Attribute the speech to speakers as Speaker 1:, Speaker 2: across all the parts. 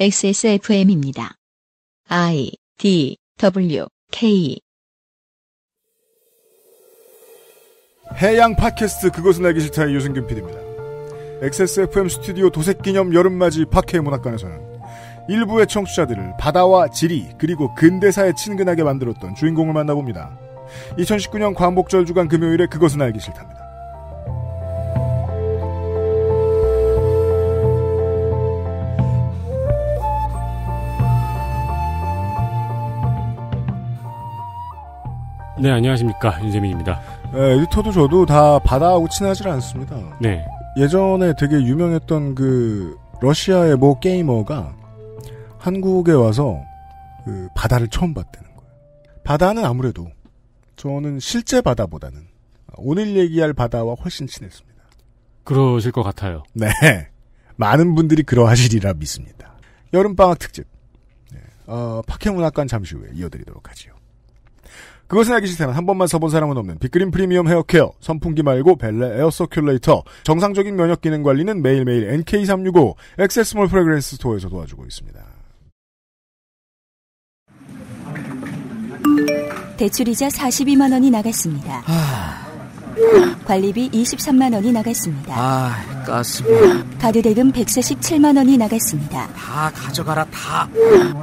Speaker 1: XSFM입니다. I
Speaker 2: D W K 해양 팟캐스트 그것은 알기 싫다의 유승균 PD입니다. XSFM 스튜디오 도색 기념 여름맞이 팟캐 문학관에서는 일부의 청취자들을 바다와 지리 그리고 근대사에 친근하게 만들었던 주인공을 만나봅니다. 2019년 광복절 주간 금요일에 그것은 알기 싫답니다.
Speaker 3: 네, 안녕하십니까. 윤재민입니다
Speaker 2: 네, 에디터도 저도 다 바다하고 친하지 않습니다. 네. 예전에 되게 유명했던 그 러시아의 뭐 게이머가 한국에 와서 그 바다를 처음 봤다는 거예요. 바다는 아무래도 저는 실제 바다보다는 오늘 얘기할 바다와 훨씬 친했습니다. 그러실 것 같아요. 네. 많은 분들이 그러하시리라 믿습니다. 여름방학 특집. 네. 어, 파케문학관 잠시 후에 이어드리도록 하죠 그것은 알기 싫다면 한 번만 써본 사람은 없는 빅그린 프리미엄 헤어케어, 선풍기 말고 벨레 에어 서큘레이터, 정상적인 면역 기능 관리는 매일매일 NK365, 엑세스몰 프레그랜스 스토어에서 도와주고 있습니다.
Speaker 4: 대출이자 42만 원이 나갔습니다. 아...
Speaker 3: 관리비 23만 원이 나갔습니다.
Speaker 2: 아, 가스비.
Speaker 3: 가드 대금 147만 원이 나갔습니다.
Speaker 2: 다 가져가라 다.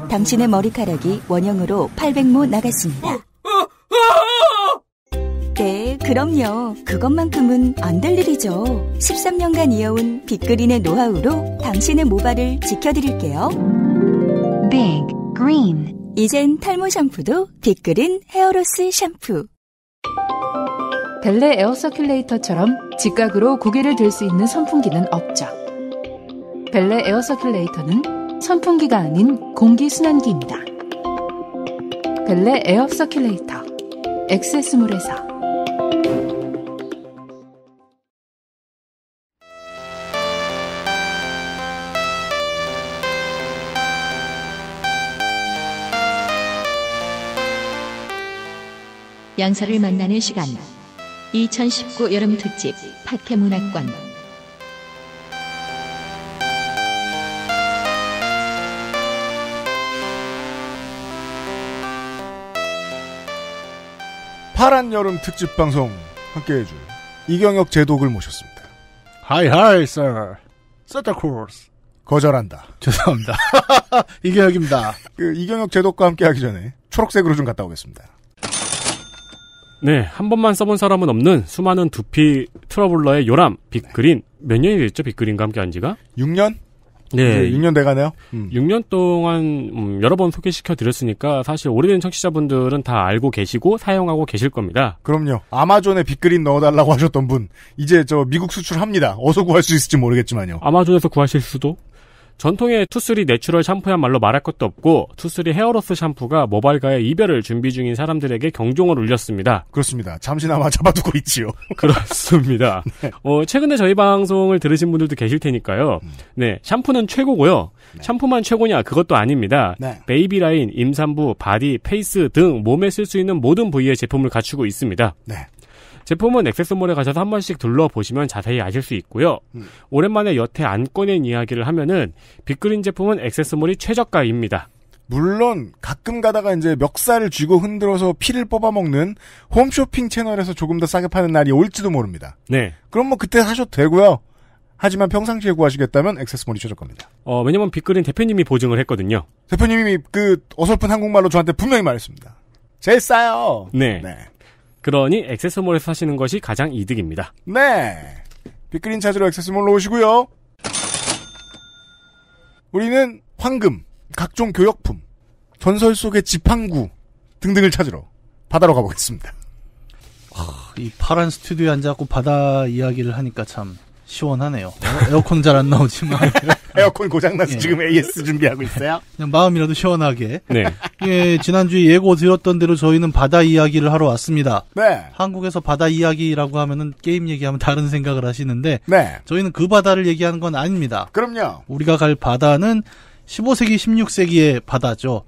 Speaker 3: 당신의 머리카락이 원형으로 800모 나갔습니다. 네, 그럼요. 그것만큼은 안 될 일이죠. 13년간 이어온 빅그린의 노하우로 당신의 모발을 지켜드릴게요. 빅 그린 이젠
Speaker 4: 탈모 샴푸도 빅그린 헤어로스 샴푸 벨레 에어서큘레이터처럼 직각으로 고개를 들 수 있는 선풍기는 없죠. 벨레 에어서큘레이터는 선풍기가 아닌 공기순환기입니다. 벨레 에어서큘레이터 엑세스몰에서
Speaker 2: 양사를 만나는 시간 2019 여름 특집 파케문학관 파란 여름 특집 방송 함께 해줄 이경혁 제독을 모셨습니다. 하이 하이 sir. 세타 코스. 거절한다. 죄송합니다. 이경혁입니다. 그 이경혁 제독과 함께 하기 전에 초록색으로 좀 갔다 오겠습니다.
Speaker 3: 네, 한 번만 써본 사람은 없는 수많은 두피 트러블러의 요람, 빅그린. 몇 년이 됐죠, 빅그린과 함께 한 지가?
Speaker 2: 6년? 네. 6년 돼가네요. 음.
Speaker 3: 6년 동안 음, 여러 번 소개시켜 드렸으니까 사실 오래된 청취자분들은 다 알고 계시고 사용하고 계실 겁니다.
Speaker 2: 그럼요. 아마존에 빅그린 넣어달라고 하셨던 분 이제 저 미국 수출합니다. 어서 구할 수 있을지 모르겠지만요. 아마존에서 구하실 수도
Speaker 3: 전통의 투쓰리 내추럴 샴푸야말로 말할 것도 없고 투쓰리 헤어로스 샴푸가 모발과의 이별을 준비 중인 사람들에게 경종을 울렸습니다.
Speaker 2: 그렇습니다. 잠시나마 잡아두고 있지요.
Speaker 3: 그렇습니다. 네. 어, 최근에 저희 방송을 들으신 분들도 계실 테니까요. 음. 네, 샴푸는 최고고요. 네. 샴푸만 최고냐 그것도 아닙니다. 네. 베이비라인, 임산부, 바디, 페이스 등 몸에 쓸 수 있는 모든 부위의 제품을 갖추고 있습니다. 네. 제품은 액세스몰에 가셔서 한 번씩 둘러보시면 자세히 아실 수 있고요. 음. 오랜만에 여태 안 꺼낸 이야기를 하면은 빅그린 제품은 액세스몰이 최저가입니다.
Speaker 2: 물론 가끔 가다가 이제 멱살을 쥐고 흔들어서 피를 뽑아먹는 홈쇼핑 채널에서 조금 더 싸게 파는 날이 올지도 모릅니다. 네. 그럼 뭐 그때 하셔도 되고요. 하지만 평상시에 구하시겠다면 액세스몰이 최저가입니다.
Speaker 3: 어, 왜냐면 빅그린 대표님이 보증을 했거든요.
Speaker 2: 대표님이 그 어설픈 한국말로 저한테 분명히 말했습니다. 제일 싸요.
Speaker 3: 네. 네. 그러니 액세서몰에서 사시는 것이 가장 이득입니다.
Speaker 2: 네. 빅그린 찾으러 액세서몰로 오시고요. 우리는 황금, 각종 교역품, 전설 속의
Speaker 4: 지팡구 등등을 찾으러 바다로 가보겠습니다. 하, 아, 이 파란 스튜디오에 앉아갖고 바다 이야기를 하니까 참 시원하네요. 에어컨 잘 안 나오지만. 에어컨 고장나서 예. 지금 AS 준비하고 있어요. 그냥 마음이라도 시원하게. 네. 예, 지난주 예고 드렸던 대로 저희는 바다 이야기를 하러 왔습니다. 네. 한국에서 바다 이야기라고 하면은 게임 얘기하면 다른 생각을 하시는데 네. 저희는 그 바다를 얘기하는 건 아닙니다. 그럼요. 우리가 갈 바다는 15세기, 16세기의 바다죠.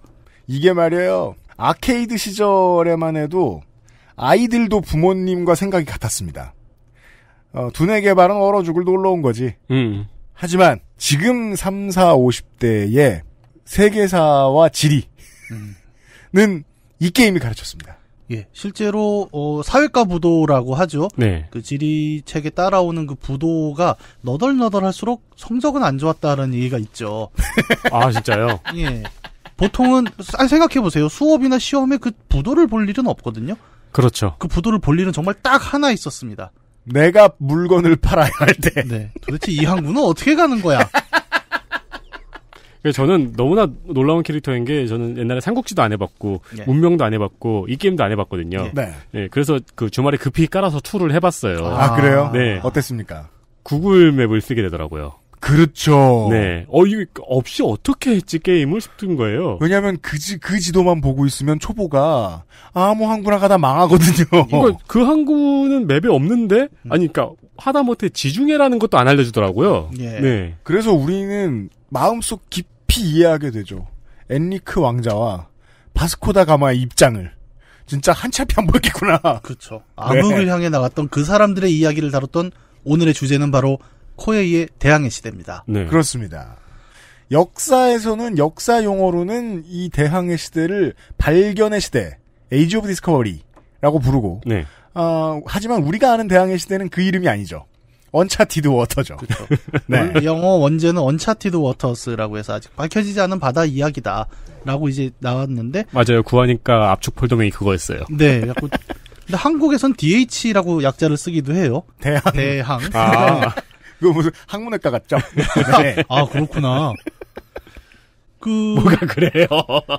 Speaker 4: 이게 말이에요. 아케이드 시절에만 해도 아이들도 부모님과 생각이
Speaker 2: 같았습니다. 어, 두뇌 개발은 얼어 죽을 놀러 온 거지. 음. 하지만 지금 3, 4, 50대의 세계사와 지리는
Speaker 4: 음. 이 게임이 가르쳤습니다. 예, 실제로 어, 사회과 부도라고 하죠. 네. 그 지리 책에 따라오는 그 부도가 너덜너덜할수록 성적은 안 좋았다는 라 얘기가 있죠.
Speaker 3: 아 진짜요? 예.
Speaker 4: 보통은 생각해 보세요. 수업이나 시험에 그 부도를 볼 일은 없거든요. 그렇죠. 그 부도를 볼 일은 정말 딱 하나 있었습니다. 내가 물건을 팔아야 할 때. 네. 도대체 이 항구는 어떻게 가는 거야?
Speaker 3: 저는 너무나 놀라운 캐릭터인 게 저는 옛날에 삼국지도 안 해봤고 네. 예. 운명도 안 해봤고 이 게임도 안 해봤거든요. 예. 네. 네. 그래서 그 주말에 급히 깔아서 투를 해봤어요. 아, 그래요? 네.
Speaker 2: 어땠습니까?
Speaker 3: 구글 맵을 쓰게 되더라고요.
Speaker 2: 그렇죠. 네. 어, 이 없이 어떻게 했지 게임을 싶은 거예요. 왜냐면 하 그, 지, 그 지도만 보고 있으면 초보가 아무 항구나가 다 망하거든요. 그 항구는 맵에 없는데? 아니, 그니까, 하다못해 지중해라는 것도 안 알려주더라고요. 예. 네. 그래서 우리는 마음속 깊이 이해하게 되죠. 엔리크 왕자와 바스코다
Speaker 4: 가마의 입장을. 진짜 한참이 안보였겠구나 그렇죠. 암흑을 네. 향해 나갔던 그 사람들의 이야기를 다뤘던 오늘의 주제는 바로 코에이의 대항해 시대입니다. 네. 그렇습니다. 역사에서는 역사 용어로는 이 대항해 시대를
Speaker 2: 발견의 시대, 에이지 오브 디스커버리라고 부르고 네. 어, 하지만 우리가 아는
Speaker 4: 대항해 시대는 그 이름이 아니죠. 언차티드 워터죠. 그렇죠. 네. 그 영어 원제는 언차티드 워터스라고 해서 아직 밝혀지지 않은 바다 이야기다라고 이제 나왔는데
Speaker 3: 맞아요.
Speaker 2: 구하니까
Speaker 3: 압축 폴더명이 그거였어요.
Speaker 4: 네. 근데 한국에선 DH라고 약자를 쓰기도 해요. 대항. 대항. 아.
Speaker 2: 그 무슨 학문학과 같죠? 네. 아, 그렇구나.
Speaker 1: 그 뭐가 그래요?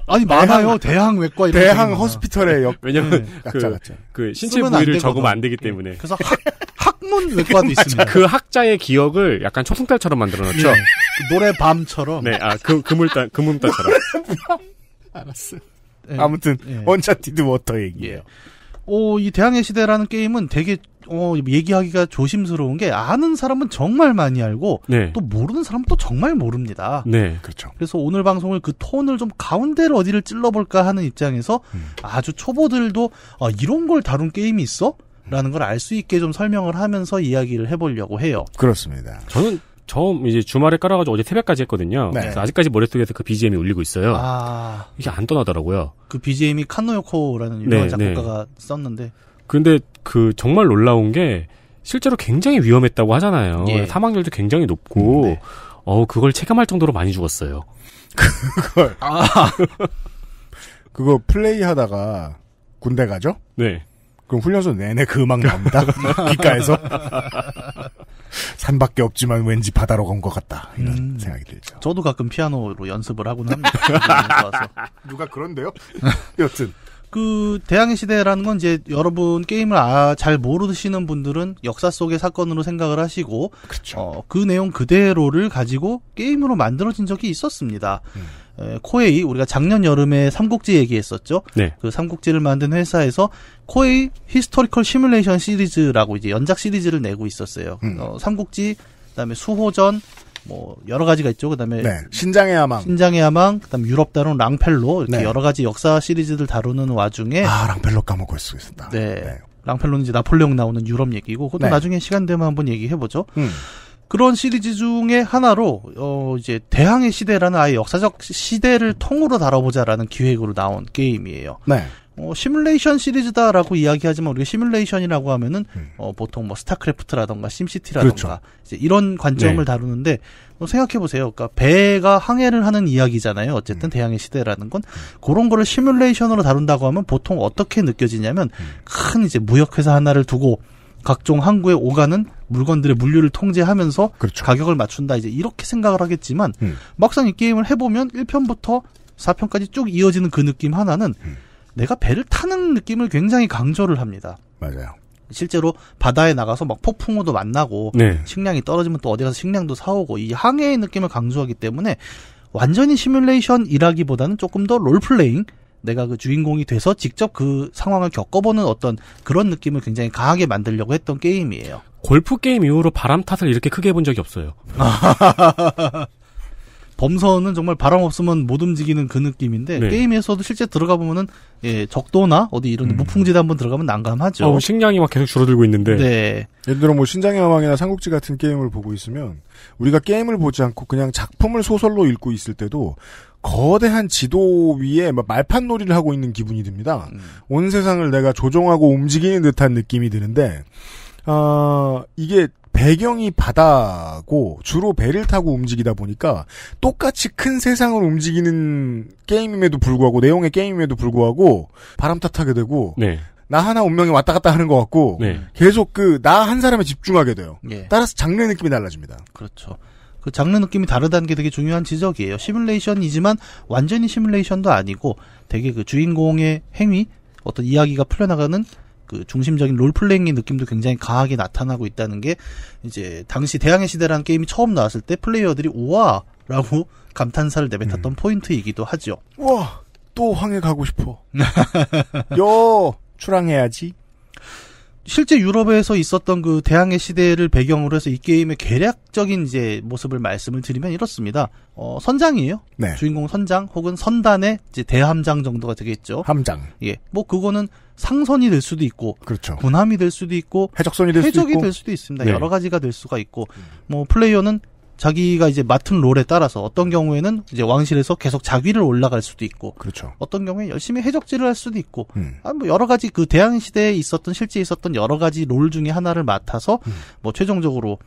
Speaker 1: 아니 많아요. 대항,
Speaker 4: 외과 이런 대항 허스피털의 역. 왜냐면 네. 그, 그 신체 부위를 적으면 안 되기 때문에. 예. 그래서 학,
Speaker 3: 학문 외과도 있습니다. 그 학자의 기억을 약간 초승달처럼 만들어 놨죠. 네. 네
Speaker 4: 아, 그 노래밤처럼. 네, 아 그 그물단 금음단처럼. 알았어. 네. 아무튼 예. 예. 원차 디드 워터 얘기예요. 오, 이대항의 시대라는 게임은 되게 어, 얘기하기가 조심스러운 게 아는 사람은 정말 많이 알고 네. 또 모르는 사람은 또 정말 모릅니다. 네, 그렇죠. 그래서 오늘 방송을 그 톤을 좀 가운데를 어디를 찔러볼까 하는 입장에서 음. 아주 초보들도 어, 이런 걸 다룬 게임이 있어? 라는 걸 알 수 있게 좀 설명을 하면서 이야기를 해보려고 해요.
Speaker 2: 그렇습니다.
Speaker 4: 저는 처음 이제 주말에 깔아가지고
Speaker 3: 어제 새벽까지 했거든요. 네. 그래서 아직까지 머릿속에서 그 BGM이 울리고 있어요. 아... 이게 안 떠나더라고요.
Speaker 4: 그 BGM이 칸노요코라는 네, 유명한 네, 작곡가가 네. 썼는데.
Speaker 3: 근데 그 정말 놀라운 게 실제로 굉장히 위험했다고 하잖아요. 예. 사망률도 굉장히 높고 음, 네. 어 그걸
Speaker 2: 체감할 정도로 많이 죽었어요. 그걸 아. 그거 플레이하다가 군대 가죠? 네. 그럼 훈련소 내내 그 음악 나옵니다. 귓가에서. 산밖에 없지만 왠지 바다로 간 것 같다. 이런 음.
Speaker 4: 생각이 들죠. 저도 가끔 피아노로 연습을 하곤 합니다.
Speaker 2: 누가 그런데요?
Speaker 4: 여튼. 그 대항해 시대라는 건 이제 여러분 게임을 아, 잘 모르시는 분들은 역사 속의 사건으로 생각을 하시고 그렇죠. 어, 그 내용 그대로를 가지고 게임으로 만들어진 적이 있었습니다. 음. 에, 코에이 우리가 작년 여름에 삼국지 얘기했었죠. 네. 그 삼국지를 만든 회사에서 코에이 히스토리컬 시뮬레이션 시리즈라고 이제 연작 시리즈를 내고 있었어요. 음. 어, 삼국지 그다음에 수호전 뭐 여러 가지가 있죠. 그다음에 네. 신장의 야망, 신장의 야망, 그다음 유럽 다룬 랑펠로 이렇게 네. 여러 가지 역사 시리즈들 다루는 와중에 아 랑펠로 까먹을 수 있었다. 네, 네. 랑펠로는 이제 나폴레옹 나오는 유럽 얘기고 그것도 네. 나중에 시간 되면 한번 얘기해 보죠. 음. 그런 시리즈 중에 하나로 어 이제 대항해 시대라는 아예 역사적 시대를 통으로 다뤄보자라는 기획으로 나온 게임이에요. 네. 어, 시뮬레이션 시리즈다라고 이야기하지만 우리가 시뮬레이션이라고 하면은 음. 어, 보통 뭐 스타크래프트라던가 심시티라던가 그렇죠. 이제 이런 관점을 네. 다루는데 어, 생각해 보세요. 그러니까 배가 항해를 하는 이야기잖아요. 어쨌든 음. 대항해 시대라는 건 음. 그런 거를 시뮬레이션으로 다룬다고 하면 보통 어떻게 느껴지냐면 음. 큰 이제 무역 회사 하나를 두고 각종 항구에 오가는 물건들의 물류를 통제하면서 그렇죠. 가격을 맞춘다 이제 이렇게 생각을 하겠지만 음. 막상 이 게임을 해보면 1편부터 4편까지 쭉 이어지는 그 느낌 하나는 음. 내가 배를 타는 느낌을 굉장히 강조를 합니다. 맞아요. 실제로 바다에 나가서 막 폭풍우도 만나고 네. 식량이 떨어지면 또 어디 가서 식량도 사오고 이 항해의 느낌을 강조하기 때문에 완전히 시뮬레이션이라기보다는 조금 더 롤플레잉 내가 그 주인공이 돼서 직접 그 상황을 겪어보는 어떤 그런 느낌을 굉장히 강하게 만들려고 했던 게임이에요. 골프 게임 이후로 바람 탓을 이렇게 크게 해본 적이 없어요. 범선은 정말 바람 없으면 못 움직이는 그 느낌인데 네. 게임에서도 실제 들어가 보면은 예, 적도나 어디 이런 음. 무풍지대 한번 들어가면 난감하죠. 아,
Speaker 2: 식량이 막 계속 줄어들고 있는데. 네. 예를 들어 뭐 신장의 여왕이나 삼국지 같은 게임을 보고 있으면 우리가 게임을 보지 않고 그냥 작품을 소설로 읽고 있을 때도 거대한 지도 위에 말판 놀이를 하고 있는 기분이 듭니다. 음. 온 세상을 내가 조종하고 움직이는 듯한 느낌이 드는데 어, 이게 배경이 바다고 주로 배를 타고 움직이다 보니까 똑같이 큰 세상을 움직이는 게임임에도 불구하고 내용의 게임임에도 불구하고 바람 탓하게 되고 네. 나 하나 운명이 왔다 갔다 하는 것 같고 네. 계속 그
Speaker 4: 나 한 사람에 집중하게 돼요. 예. 따라서 장르 느낌이 달라집니다. 그렇죠. 그 장르 느낌이 다르다는 게 되게 중요한 지적이에요. 시뮬레이션이지만 완전히 시뮬레이션도 아니고 되게 그 주인공의 행위 어떤 이야기가 풀려나가는 그 중심적인 롤플레잉의 느낌도 굉장히 강하게 나타나고 있다는 게 이제 당시 대항해 시대라는 게임이 처음 나왔을 때 플레이어들이 우와라고 감탄사를 내뱉었던 음. 포인트이기도 하죠.
Speaker 2: 우와 또 황해 가고 싶어.
Speaker 4: 여 출항해야지. 실제 유럽에서 있었던 그 대항해 시대를 배경으로 해서 이 게임의 계략적인 이제 모습을 말씀을 드리면 이렇습니다. 어, 선장이에요. 네. 주인공 선장 혹은 선단의 이제 대함장 정도가 되겠죠. 함장. 예. 뭐 그거는 상선이 될 수도 있고 그렇죠. 군함이 될 수도 있고 해적선이 될 수도 있고 해적이 될 수도 있습니다. 네. 여러 가지가 될 수가 있고 뭐 플레이어는 자기가 이제 맡은 롤에 따라서 어떤 경우에는 이제 왕실에서 계속 자위를 올라갈 수도 있고 그렇죠. 어떤 경우에 열심히 해적질을 할 수도 있고 음. 아, 뭐 여러 가지 그 대항 시대에 있었던 실제 있었던 여러 가지 롤 중에 하나를 맡아서 음. 뭐 최종적으로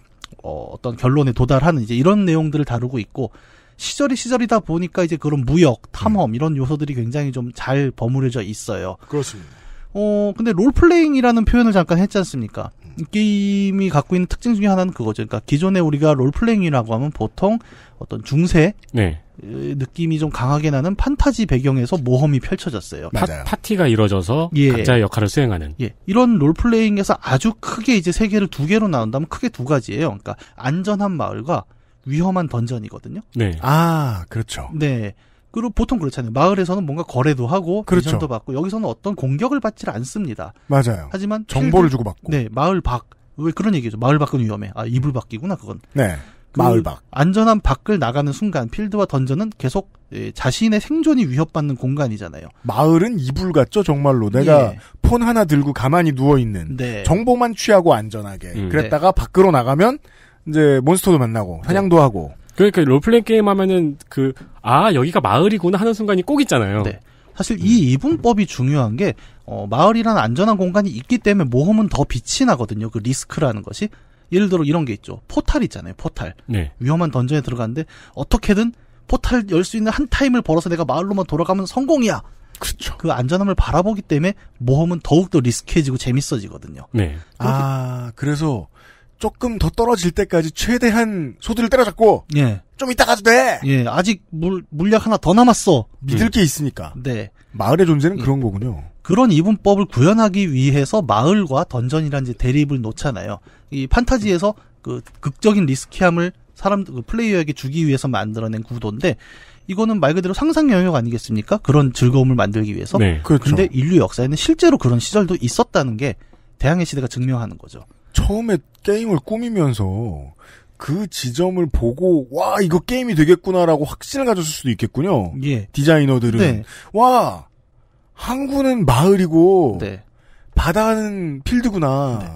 Speaker 4: 어, 어떤 결론에 도달하는 이제 이런 내용들을 다루고 있고 시절이 시절이다 보니까 이제 그런 무역, 탐험 음. 이런 요소들이 굉장히 좀 잘 버무려져 있어요. 그렇습니다. 어, 근데 롤플레잉이라는 표현을 잠깐 했지 않습니까? 게임이 갖고 있는 특징 중에 하나는 그거죠. 그러니까 기존에 우리가 롤플레잉이라고 하면 보통 어떤 중세 네. 느낌이 좀 강하게 나는 판타지 배경에서 모험이 펼쳐졌어요. 맞 파, 티가 이루어져서 예. 각자의 역할을 수행하는. 예. 이런 롤플레잉에서 아주 크게 이제 세계를 두 개로 나눈다면 크게 두 가지예요. 그러니까 안전한 마을과 위험한 던전이거든요. 네. 아, 그렇죠. 네. 그리고 보통 그렇잖아요. 마을에서는 뭔가 거래도 하고 그렇죠. 미션도 받고 여기서는 어떤 공격을 받질 않습니다.
Speaker 2: 맞아요. 하지만 정보를 필드, 주고 받고. 네,
Speaker 4: 마을 밖. 왜 그런 얘기죠. 마을 밖은 위험해. 아, 이불 밖이구나 그건. 네. 그 마을 밖. 안전한 밖을 나가는 순간 필드와 던전은 계속 예, 자신의 생존이 위협받는 공간이잖아요. 마을은 이불 같죠, 정말로. 내가 예. 폰 하나 들고 가만히 누워 있는 네. 정보만 취하고
Speaker 2: 안전하게. 음. 그랬다가 밖으로 나가면 이제 몬스터도 만나고 네. 사냥도 네. 하고 그러니까 롤플레잉
Speaker 4: 게임 하면은 그, 아, 여기가 마을이구나 하는 순간이 꼭 있잖아요. 네. 사실 이 이분법이 중요한 게, 어, 마을이라는 안전한 공간이 있기 때문에 모험은 더 빛이 나거든요. 그 리스크라는 것이. 예를 들어 이런 게 있죠. 포탈 있잖아요. 포탈. 네. 위험한 던전에 들어갔는데 어떻게든 포탈 열 수 있는 한 타임을 벌어서 내가 마을로만 돌아가면 성공이야. 그렇죠. 그 안전함을 바라보기 때문에 모험은 더욱더 리스크해지고 재밌어지거든요. 네. 아, 그래서 조금 더 떨어질 때까지 최대한 소드를 때려잡고 예. 좀 이따 가도 돼. 예, 아직 물, 물약 하나 더 남았어. 믿을 음. 게 있으니까. 네. 마을의 존재는 예. 그런 거군요. 그런 이분법을 구현하기 위해서 마을과 던전이라는 대립을 놓잖아요. 이 판타지에서 그 극적인 리스키함을 사람 그 플레이어에게 주기 위해서 만들어낸 구도인데 이거는 말 그대로 상상 영역 아니겠습니까? 그런 즐거움을 만들기 위해서. 네, 그렇죠. 근데 인류 역사에는 실제로 그런 시절도 있었다는 게 대항해 시대가 증명하는 거죠. 처음에 게임을 꾸미면서 그 지점을 보고 와 이거 게임이
Speaker 2: 되겠구나라고 확신을 가졌을 수도 있겠군요. 예. 디자이너들은 네. 와
Speaker 4: 항구는 마을이고 네. 바다는 필드구나. 네.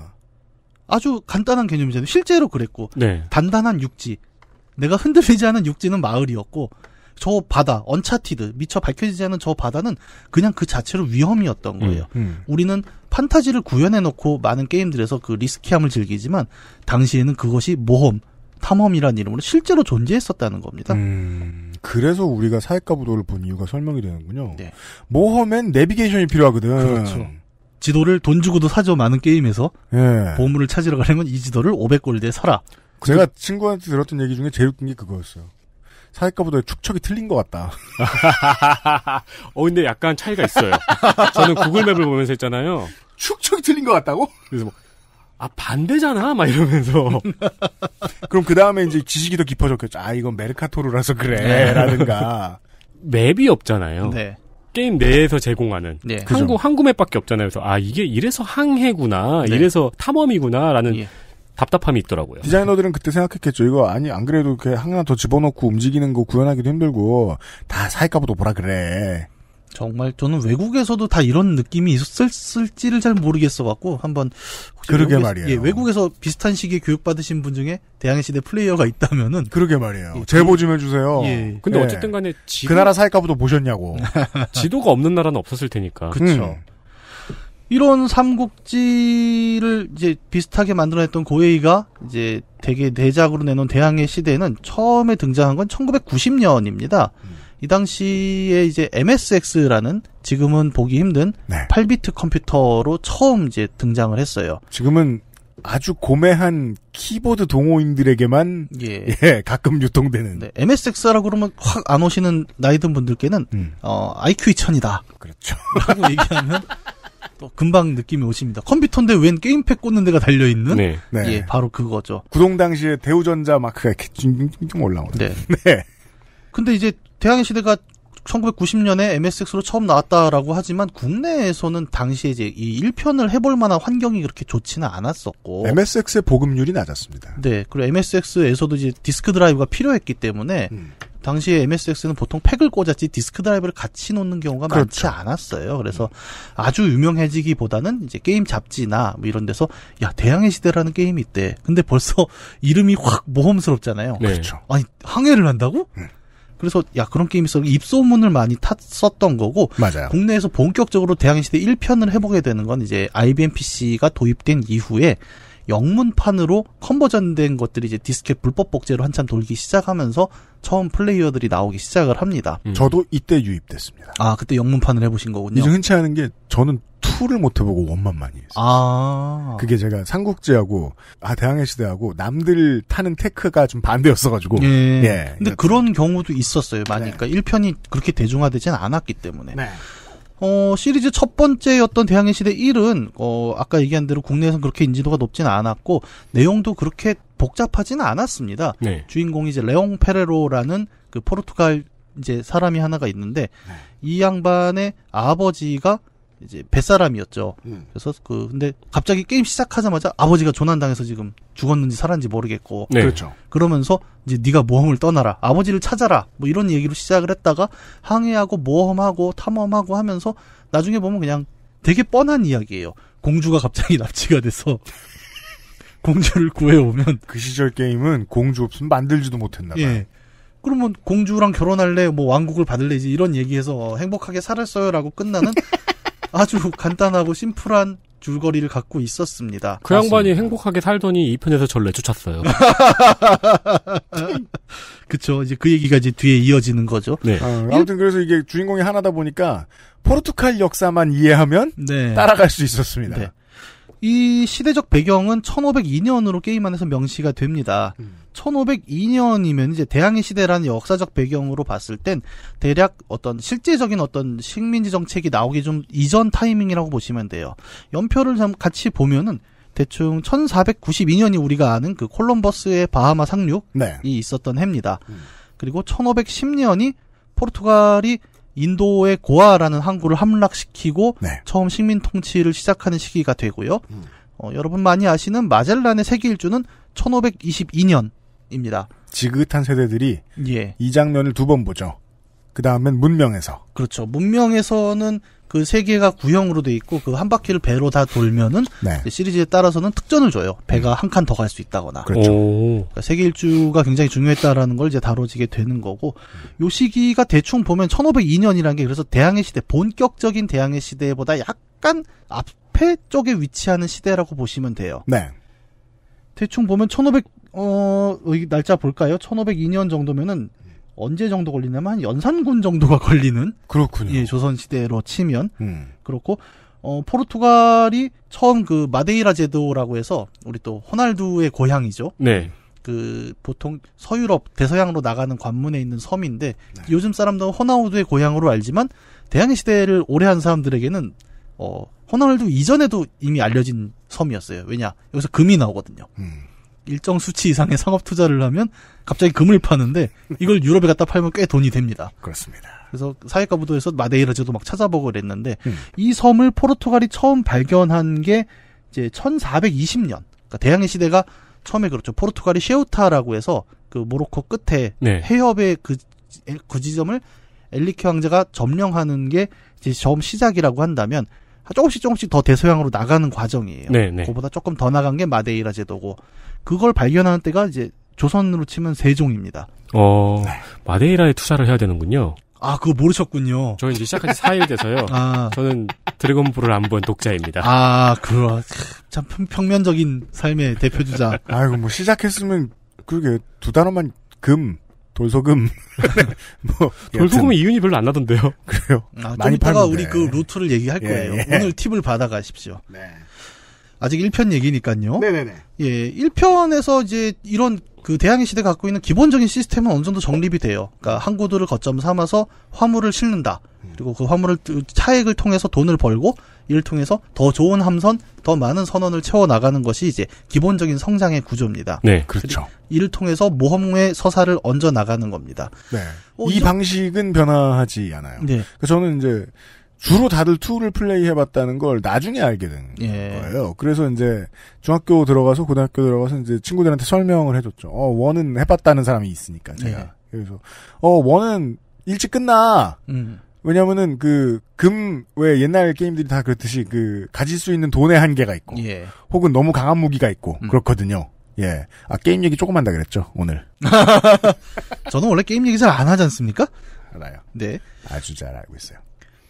Speaker 4: 아주 간단한 개념이잖아요. 실제로 그랬고 네. 단단한 육지, 내가 흔들리지 않은 육지는 마을이었고 저 바다 언차티드 미처 밝혀지지 않은 저 바다는 그냥 그 자체로 위험이었던 음, 거예요. 음, 음. 우리는 판타지를 구현해놓고 많은 게임들에서 그 리스키함을 즐기지만 당시에는 그것이 모험, 탐험이라는 이름으로 실제로 존재했었다는 겁니다. 음, 그래서 우리가 사회과부도를 본 이유가 설명이
Speaker 1: 되는군요. 네.
Speaker 4: 모험엔 내비게이션이 필요하거든. 그렇죠. 지도를 돈 주고도 사죠 많은 게임에서 예. 보물을 찾으러 가려면 이 지도를 500골드에 사라. 제가 친구한테 들었던 얘기 중에 제일 웃긴 게 그거였어요.
Speaker 2: 사회과보다 축척이 틀린 것 같다.
Speaker 3: 어, 근데 약간 차이가 있어요. 저는 구글맵을
Speaker 2: 보면서 했잖아요. 축척이 틀린 것 같다고? 그래서 뭐, 아, 반대잖아? 막 이러면서. 그럼 그 다음에 이제 지식이 더 깊어졌겠죠. 아, 이건 메르카토르라서 그래. 네. 라든가.
Speaker 3: 맵이 없잖아요. 네. 게임 내에서 제공하는 네. 항구 항구 맵밖에 없잖아요. 그래서 아 이게 이래서 항해구나, 네. 이래서 탐험이구나라는 예. 답답함이 있더라고요.
Speaker 2: 디자이너들은 그때 생각했겠죠. 이거 아니 안 그래도 이렇게 하나 더 집어넣고 움직이는 거 구현하기도 힘들고 다사회값으로 보라 그래.
Speaker 4: 정말 저는 외국에서도 다 이런 느낌이 있었을지를 잘 모르겠어 갖고 한번 그러게 외국에서, 말이에요. 예, 외국에서 비슷한 시기에 교육받으신 분 중에 대항해 시대 플레이어가 있다면은 그러게 말이에요. 예, 제보 그- 좀 해주세요. 예. 근데 예. 어쨌든 간에 지도, 그 나라 사회값도 보셨냐고.
Speaker 3: 지도가 없는 나라는 없었을
Speaker 4: 테니까. 그렇죠. 음. 이런 삼국지를 이제 비슷하게 만들어냈던 고에이가 이제 되게 대작으로 내놓은 대항해 시대에는 처음에 등장한 건 1990년입니다. 음. 이 당시에 이제 MSX라는 지금은 보기 힘든 네. 8비트 컴퓨터로 처음 이제 등장을 했어요. 지금은 아주 고매한 키보드 동호인들에게만 예. 예 가끔 유통되는 네, MSX라고 그러면 확 안 오시는 나이든 분들께는 음. 어, IQ 2000이다. 그렇죠. 라고 얘기하면 또 금방 느낌이 오십니다. 컴퓨터인데 웬 게임팩 꽂는 데가 달려 있는 네. 네. 예, 바로 그거죠. 구동 당시에 대우전자 마크가 이렇게 쭉쭉쭉 올라오는. 네. 네. 근데 이제 대양의 시대가 1990년에 MSX로 처음 나왔다라고 하지만 국내에서는 당시에 이제 이 1편을 해볼 만한 환경이 그렇게 좋지는 않았었고 MSX의 보급률이 낮았습니다. 네, 그리고 MSX에서도 이제 디스크 드라이브가 필요했기 때문에 음. 당시에 MSX는 보통 팩을 꽂았지 디스크 드라이브를 같이 놓는 경우가 그렇죠. 많지 않았어요. 그래서 아주 유명해지기보다는 이제 게임 잡지나 뭐 이런 데서 야 대항해 시대라는 게임이 있대. 근데 벌써 이름이 확 모험스럽잖아요. 네. 그렇죠. 아니 항해를 한다고? 음. 그래서 야 그런 게임이 있어 입소문을 많이 탔었던 거고 맞아요. 국내에서 본격적으로 대항해 시대 1편을 해보게 되는 건 이제 IBM PC가 도입된 이후에 영문판으로 컨버전된 것들이 이제 디스켓 불법 복제로 한참 돌기 시작하면서 처음 플레이어들이 나오기 시작을 합니다. 음. 저도 이때 유입됐습니다. 아 그때 영문판을 해보신 거군요. 이제
Speaker 2: 흔치 않은 게 저는 투를못 해보고 원만 많이 했어요.
Speaker 4: 아
Speaker 2: 그게 제가 삼국지하고 아 대항해 시대하고 남들 타는 테크가 좀 반대였어가지고. 예. 예.
Speaker 4: 근데 그 그런 경우도 있었어요. 많이. 네. 그러니까 1편이 그렇게 대중화되진 않았기 때문에. 네. 어, 시리즈 첫 번째였던 대항해 시대 1은 어, 아까 얘기한 대로 국내에서는 그렇게 인지도가 높진 않았고 내용도 그렇게 복잡하지는 않았습니다. 네. 주인공이 이제 레옹 페레로라는 그 포르투갈 이제 사람이 하나가 있는데 네. 이 양반의 아버지가 이제 뱃사람이었죠. 음. 그래서 그 근데 갑자기 게임 시작하자마자 아버지가 조난당해서 지금 죽었는지 살았는지 모르겠고 네. 그렇죠. 그러면서 이제 네가 모험을 떠나라. 아버지를 찾아라. 뭐 이런 얘기로 시작을 했다가 항해하고 모험하고 탐험하고 하면서 나중에 보면 그냥 되게 뻔한 이야기예요. 공주가 갑자기 납치가 돼서 공주를 구해오면 그 시절 게임은 공주 없으면 만들지도 못했나 봐요. 예. 그러면 공주랑 결혼할래, 뭐 왕국을 받을래 이제 이런 얘기해서 행복하게 살았어요라고 끝나는 아주 간단하고 심플한 줄거리를 갖고 있었습니다. 그 양반이 행복하게 살더니 이 편에서 절를 내쫓았어요. 그쵸. 이제 그 얘기가 이제 뒤에 이어지는 거죠. 네. 아, 음. 무튼
Speaker 2: 그래서 이게 주인공이 하나다 보니까 포르투갈
Speaker 4: 역사만 이해하면 네. 따라갈 수 있었습니다. 네. 이 시대적 배경은 1502년으로 게임 안에서 명시가 됩니다. 음. 1502년이면 이제 대항해 시대라는 역사적 배경으로 봤을 땐 대략 어떤 실제적인 어떤 식민지 정책이 나오기 좀 이전 타이밍이라고 보시면 돼요. 연표를 같이 보면은 대충 1492년이 우리가 아는 그 콜럼버스의 바하마 상륙이 네. 있었던 해입니다. 음. 그리고 1510년이 포르투갈이 인도의 고아라는 항구를 함락시키고 네. 처음 식민 통치를 시작하는 시기가 되고요. 음. 어, 여러분 많이 아시는 마젤란의 세계 일주는 1522년입니다. 지긋한 세대들이 예. 이 장면을 두 번 보죠. 그 다음엔 문명에서. 그렇죠. 문명에서는 그세 개가 구형으로 돼 있고 그 한 바퀴를 배로 다 돌면은 네. 시리즈에 따라서는 특전을 줘요. 배가 한 칸 더 갈 수 있다거나. 그렇죠. 니까 그러니까 세계 일주가 굉장히 중요했다라는 걸 이제 다뤄지게 되는 거고 요 시기가 대충 보면 1502년이라는 게 그래서 대항해 시대 본격적인 대항해 시대보다 약간 앞에 쪽에 위치하는 시대라고 보시면 돼요. 네. 대충 보면 1500 어, 날짜 볼까요? 1502년 정도면은 언제 정도 걸리냐면 한 연산군 정도가 걸리는 그렇군요. 예, 조선 시대로 치면 음. 그렇고 어, 포르투갈이 처음 그 마데이라 제도라고 해서 우리 또 호날두의 고향이죠. 네. 그 보통 서유럽 대서양으로 나가는 관문에 있는 섬인데 네. 요즘 사람들은 호날두의 고향으로 알지만 대항해 시대를 오래 한 사람들에게는 어호날두 이전에도 이미 알려진 섬이었어요. 왜냐 여기서 금이 나오거든요. 음. 일정 수치 이상의 상업 투자를 하면 갑자기 금을 파는데 이걸 유럽에 갖다 팔면 꽤 돈이 됩니다. 그렇습니다. 그래서 사회과 부도에서 마데이라제도 막 찾아보고 그랬는데 음. 이 섬을 포르투갈이 처음 발견한 게 이제 1420년. 그러니까 대항해 시대가 처음에 그렇죠. 포르투갈이 셰우타라고 해서 그 모로코 끝에 네. 해협의 그, 그 지점을 엘리케 황제가 점령하는 게 이제 처음 시작이라고 한다면 조금씩 조금씩 더 대서양으로 나가는 과정이에요. 네, 네. 그보다 조금 더 나간 게 마데이라 제도고 그걸 발견하는 때가 이제 조선으로 치면 세종입니다.
Speaker 1: 어, 네.
Speaker 3: 마데이라에 투자를 해야 되는군요.
Speaker 4: 아, 그거 모르셨군요. 저희 이제 시작한 지 4일 돼서요. 아. 저는 드래곤볼을 안 본 독자입니다. 아, 그러, 참 평면적인 삶의
Speaker 2: 대표주자. 아이고, 뭐, 시작했으면, 그게 두 단어만 금, 돌소금.
Speaker 4: 뭐, 돌소금은 이윤이 별로 안 나던데요. 그래요? 아, 많이 좀 이따가 우리 그 루트를 얘기할 예, 거예요. 예. 오늘 팁을 받아가십시오. 네. 아직 1편 얘기니까요. 네네네. 예, 1편에서 이제 이런 그 대항해 시대 갖고 있는 기본적인 시스템은 어느 정도 정립이 돼요. 그러니까 항구들을 거점 삼아서 화물을 싣는다. 그리고 그 화물을 차액을 통해서 돈을 벌고 이를 통해서 더 좋은 함선, 더 많은 선원을 채워 나가는 것이 이제 기본적인 성장의 구조입니다. 네, 그렇죠. 이를 통해서 모험의 서사를 얹어 나가는 겁니다.
Speaker 2: 네. 어, 이
Speaker 4: 방식은 변화하지 않아요. 네. 그러니까 저는 이제 주로 다들 투를
Speaker 2: 플레이해봤다는 걸 나중에 알게 된 예. 거예요. 그래서 이제 중학교 들어가서 고등학교 들어가서 이제 친구들한테 설명을 해줬죠. 어 원은 해봤다는 사람이 있으니까 제가 예. 그래서 어 원은 일찍 끝나. 음. 왜냐면은 그 금 왜 옛날 게임들이 다 그렇듯이 그 가질 수 있는 돈의 한계가 있고 예. 혹은 너무 강한 무기가 있고 음.
Speaker 4: 그렇거든요. 예. 아 게임 얘기 조금 한다 그랬죠 오늘. 저는 원래 게임 얘기 잘 안 하지 않습니까? 알아요. 네.
Speaker 2: 아주 잘 알고 있어요.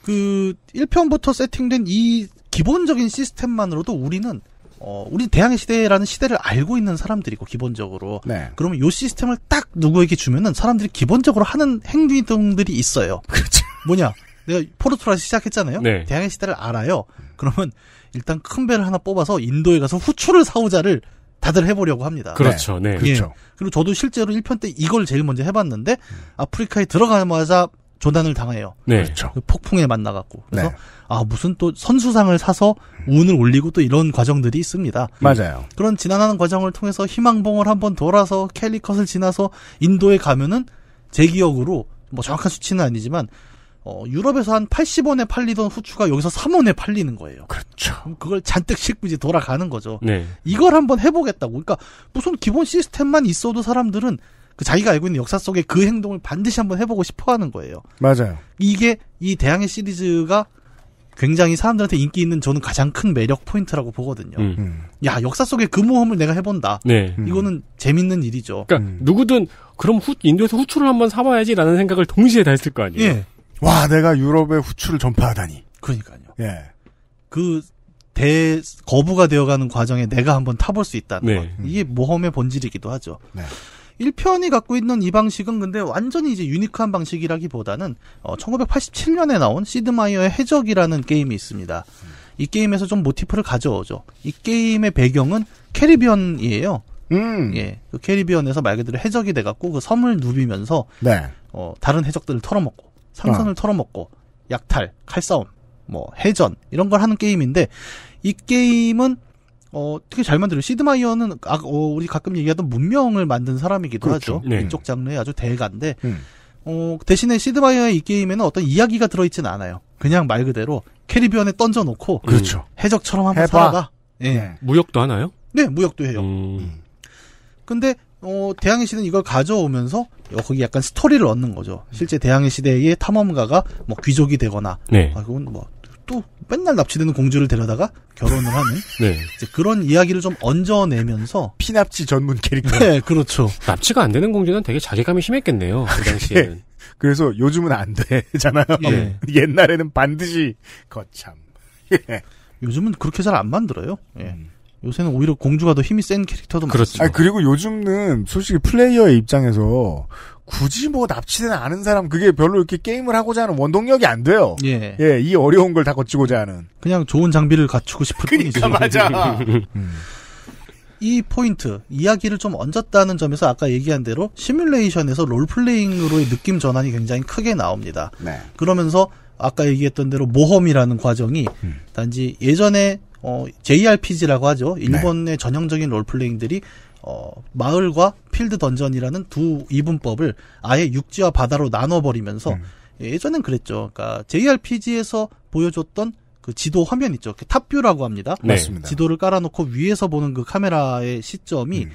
Speaker 4: 그 1편부터 세팅된 이 기본적인 시스템만으로도 우리는 어, 우리 대항해 시대라는 시대를 알고 있는 사람들이고 기본적으로 네. 그러면 요 시스템을 딱 누구에게 주면은 사람들이 기본적으로 하는 행동들이 있어요. 그렇죠. 뭐냐? 내가 포르투라에서 시작했잖아요. 네. 대항해 시대를 알아요. 그러면 일단 큰 배를 하나 뽑아서 인도에 가서 후추를 사오자를 다들 해보려고 합니다. 그렇죠. 네. 네. 그렇죠. 그리고 저도 실제로 1편 때 이걸 제일 먼저 해봤는데, 아프리카에 들어가자마자 조난을 당해요. 네. 그렇죠. 그 폭풍에 만나갖고 그래서 네. 아 무슨 또 선수상을 사서 운을 올리고 또 이런 과정들이 있습니다. 맞아요. 그런 지나가는 과정을 통해서 희망봉을 한번 돌아서 캘리컷을 지나서 인도에 가면은 제 기억으로 뭐 정확한 수치는 아니지만 어, 유럽에서 한 80원에 팔리던 후추가 여기서 3원에 팔리는 거예요. 그렇죠. 그걸 잔뜩 싣고 이제 돌아가는 거죠. 네. 이걸 한번 해보겠다고. 그러니까 무슨 기본 시스템만 있어도 사람들은 그 자기가 알고 있는 역사 속에 그 행동을 반드시 한번 해보고 싶어 하는 거예요. 맞아요. 이게 이 대항해 시리즈가 굉장히 사람들한테 인기 있는 저는 가장 큰 매력 포인트라고 보거든요. 음. 음. 야 역사 속에 그 모험을 내가 해본다. 네. 음. 이거는 재밌는 일이죠. 그러니까 음. 누구든 그럼 후, 인도에서 후추를 한번 사봐야지라는 생각을 동시에 다 했을 거 아니에요. 예.
Speaker 2: 와 내가 유럽의 후추를 전파하다니. 그러니까요.
Speaker 4: 예. 그 대, 거부가 되어가는 과정에 내가 한번 타볼 수 있다는 네. 것. 이게 모험의 본질이기도 하죠. 네. 1편이 갖고 있는 이 방식은 근데 완전히 이제 유니크한 방식이라기보다는 어, 1987년에 나온 시드마이어의 해적이라는 게임이 있습니다. 이 게임에서 좀 모티프를 가져오죠. 이 게임의 배경은 캐리비언이에요. 음. 예. 그 캐리비언에서 말 그대로 해적이 돼갖고 그 섬을 누비면서 네. 어, 다른 해적들을 털어먹고 상선을 어. 털어먹고 약탈, 칼싸움, 뭐 해전 이런 걸 하는 게임인데 이 게임은 어, 되게 잘 만들어요. 시드마이어는 아, 어, 우리 가끔 얘기하던 문명을 만든 사람이기도 그렇죠. 하죠. 네. 이쪽 장르의 아주 대가인데 음. 어, 대신에 시드마이어의 이 게임에는 어떤 이야기가 들어있진 않아요. 그냥 말 그대로 캐리비언에 던져놓고 음. 그렇죠. 해적처럼 한번 해봐. 살아봐. 예. 네. 무역도 하나요? 네, 무역도 해요. 음. 음. 근데 어, 대항해 시대는 이걸 가져오면서 어, 거기 약간 스토리를 얻는 거죠. 실제 대항해 시대의 탐험가가 뭐 귀족이 되거나 네. 아, 그건 뭐또 맨날 납치되는 공주를 데려다가 결혼을 하는 네. 이제 그런 이야기를 좀 얹어내면서 피납치 전문 캐릭터.
Speaker 3: 네, 그렇죠. 납치가 안 되는 공주는 되게 자괴감이 심했겠네요. 그 네.
Speaker 2: 당시에는.
Speaker 4: 그래서 요즘은 안 되잖아요. 예. 옛날에는 반드시 거참. 예. 요즘은 그렇게 잘 안 만들어요. 예. 음. 요새는 오히려 공주가 더 힘이 센 캐릭터도 그렇죠. 많죠. 아 그리고 요즘은 솔직히 플레이어의 입장에서 굳이 뭐
Speaker 2: 납치된 아는 사람 그게 별로 이렇게 게임을 하고자 하는 원동력이 안 돼요. 예. 예, 이 어려운 걸 다 거치고자
Speaker 4: 하는. 그냥 좋은 장비를 갖추고 싶을 그러니까 뿐이죠. 맞아. 음. 이 포인트 이야기를 좀 얹었다는 점에서 아까 얘기한 대로 시뮬레이션에서 롤플레잉으로의 느낌 전환이 굉장히 크게 나옵니다. 네. 그러면서 아까 얘기했던 대로 모험이라는 과정이 음. 단지 예전에 어, JRPG라고 하죠. 네. 일본의 네. 전형적인 롤플레잉들이 어, 마을과 필드 던전이라는 두 이분법을 아예 육지와 바다로 나눠버리면서 음. 예전엔 그랬죠. 그러니까 JRPG에서 보여줬던 그 지도 화면 있죠. 그 탑뷰라고 합니다. 네. 맞습니다. 지도를 깔아놓고 위에서 보는 그 카메라의 시점이 음.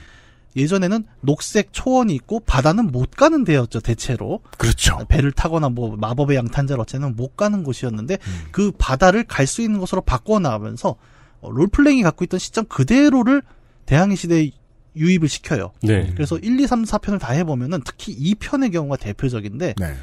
Speaker 4: 예전에는 녹색 초원이 있고 바다는 못 가는 데였죠 대체로 그렇죠 배를 타거나 뭐 마법의 양탄자를 어쨌든 못 가는 곳이었는데 음. 그 바다를 갈 수 있는 것으로 바꿔 나가면서 어, 롤플레잉이 갖고 있던 시점 그대로를 대항해 시대의 유입을 시켜요. 네. 그래서 1, 2, 3, 4편을 다 해보면은 특히 2편의 경우가 대표적인데 네.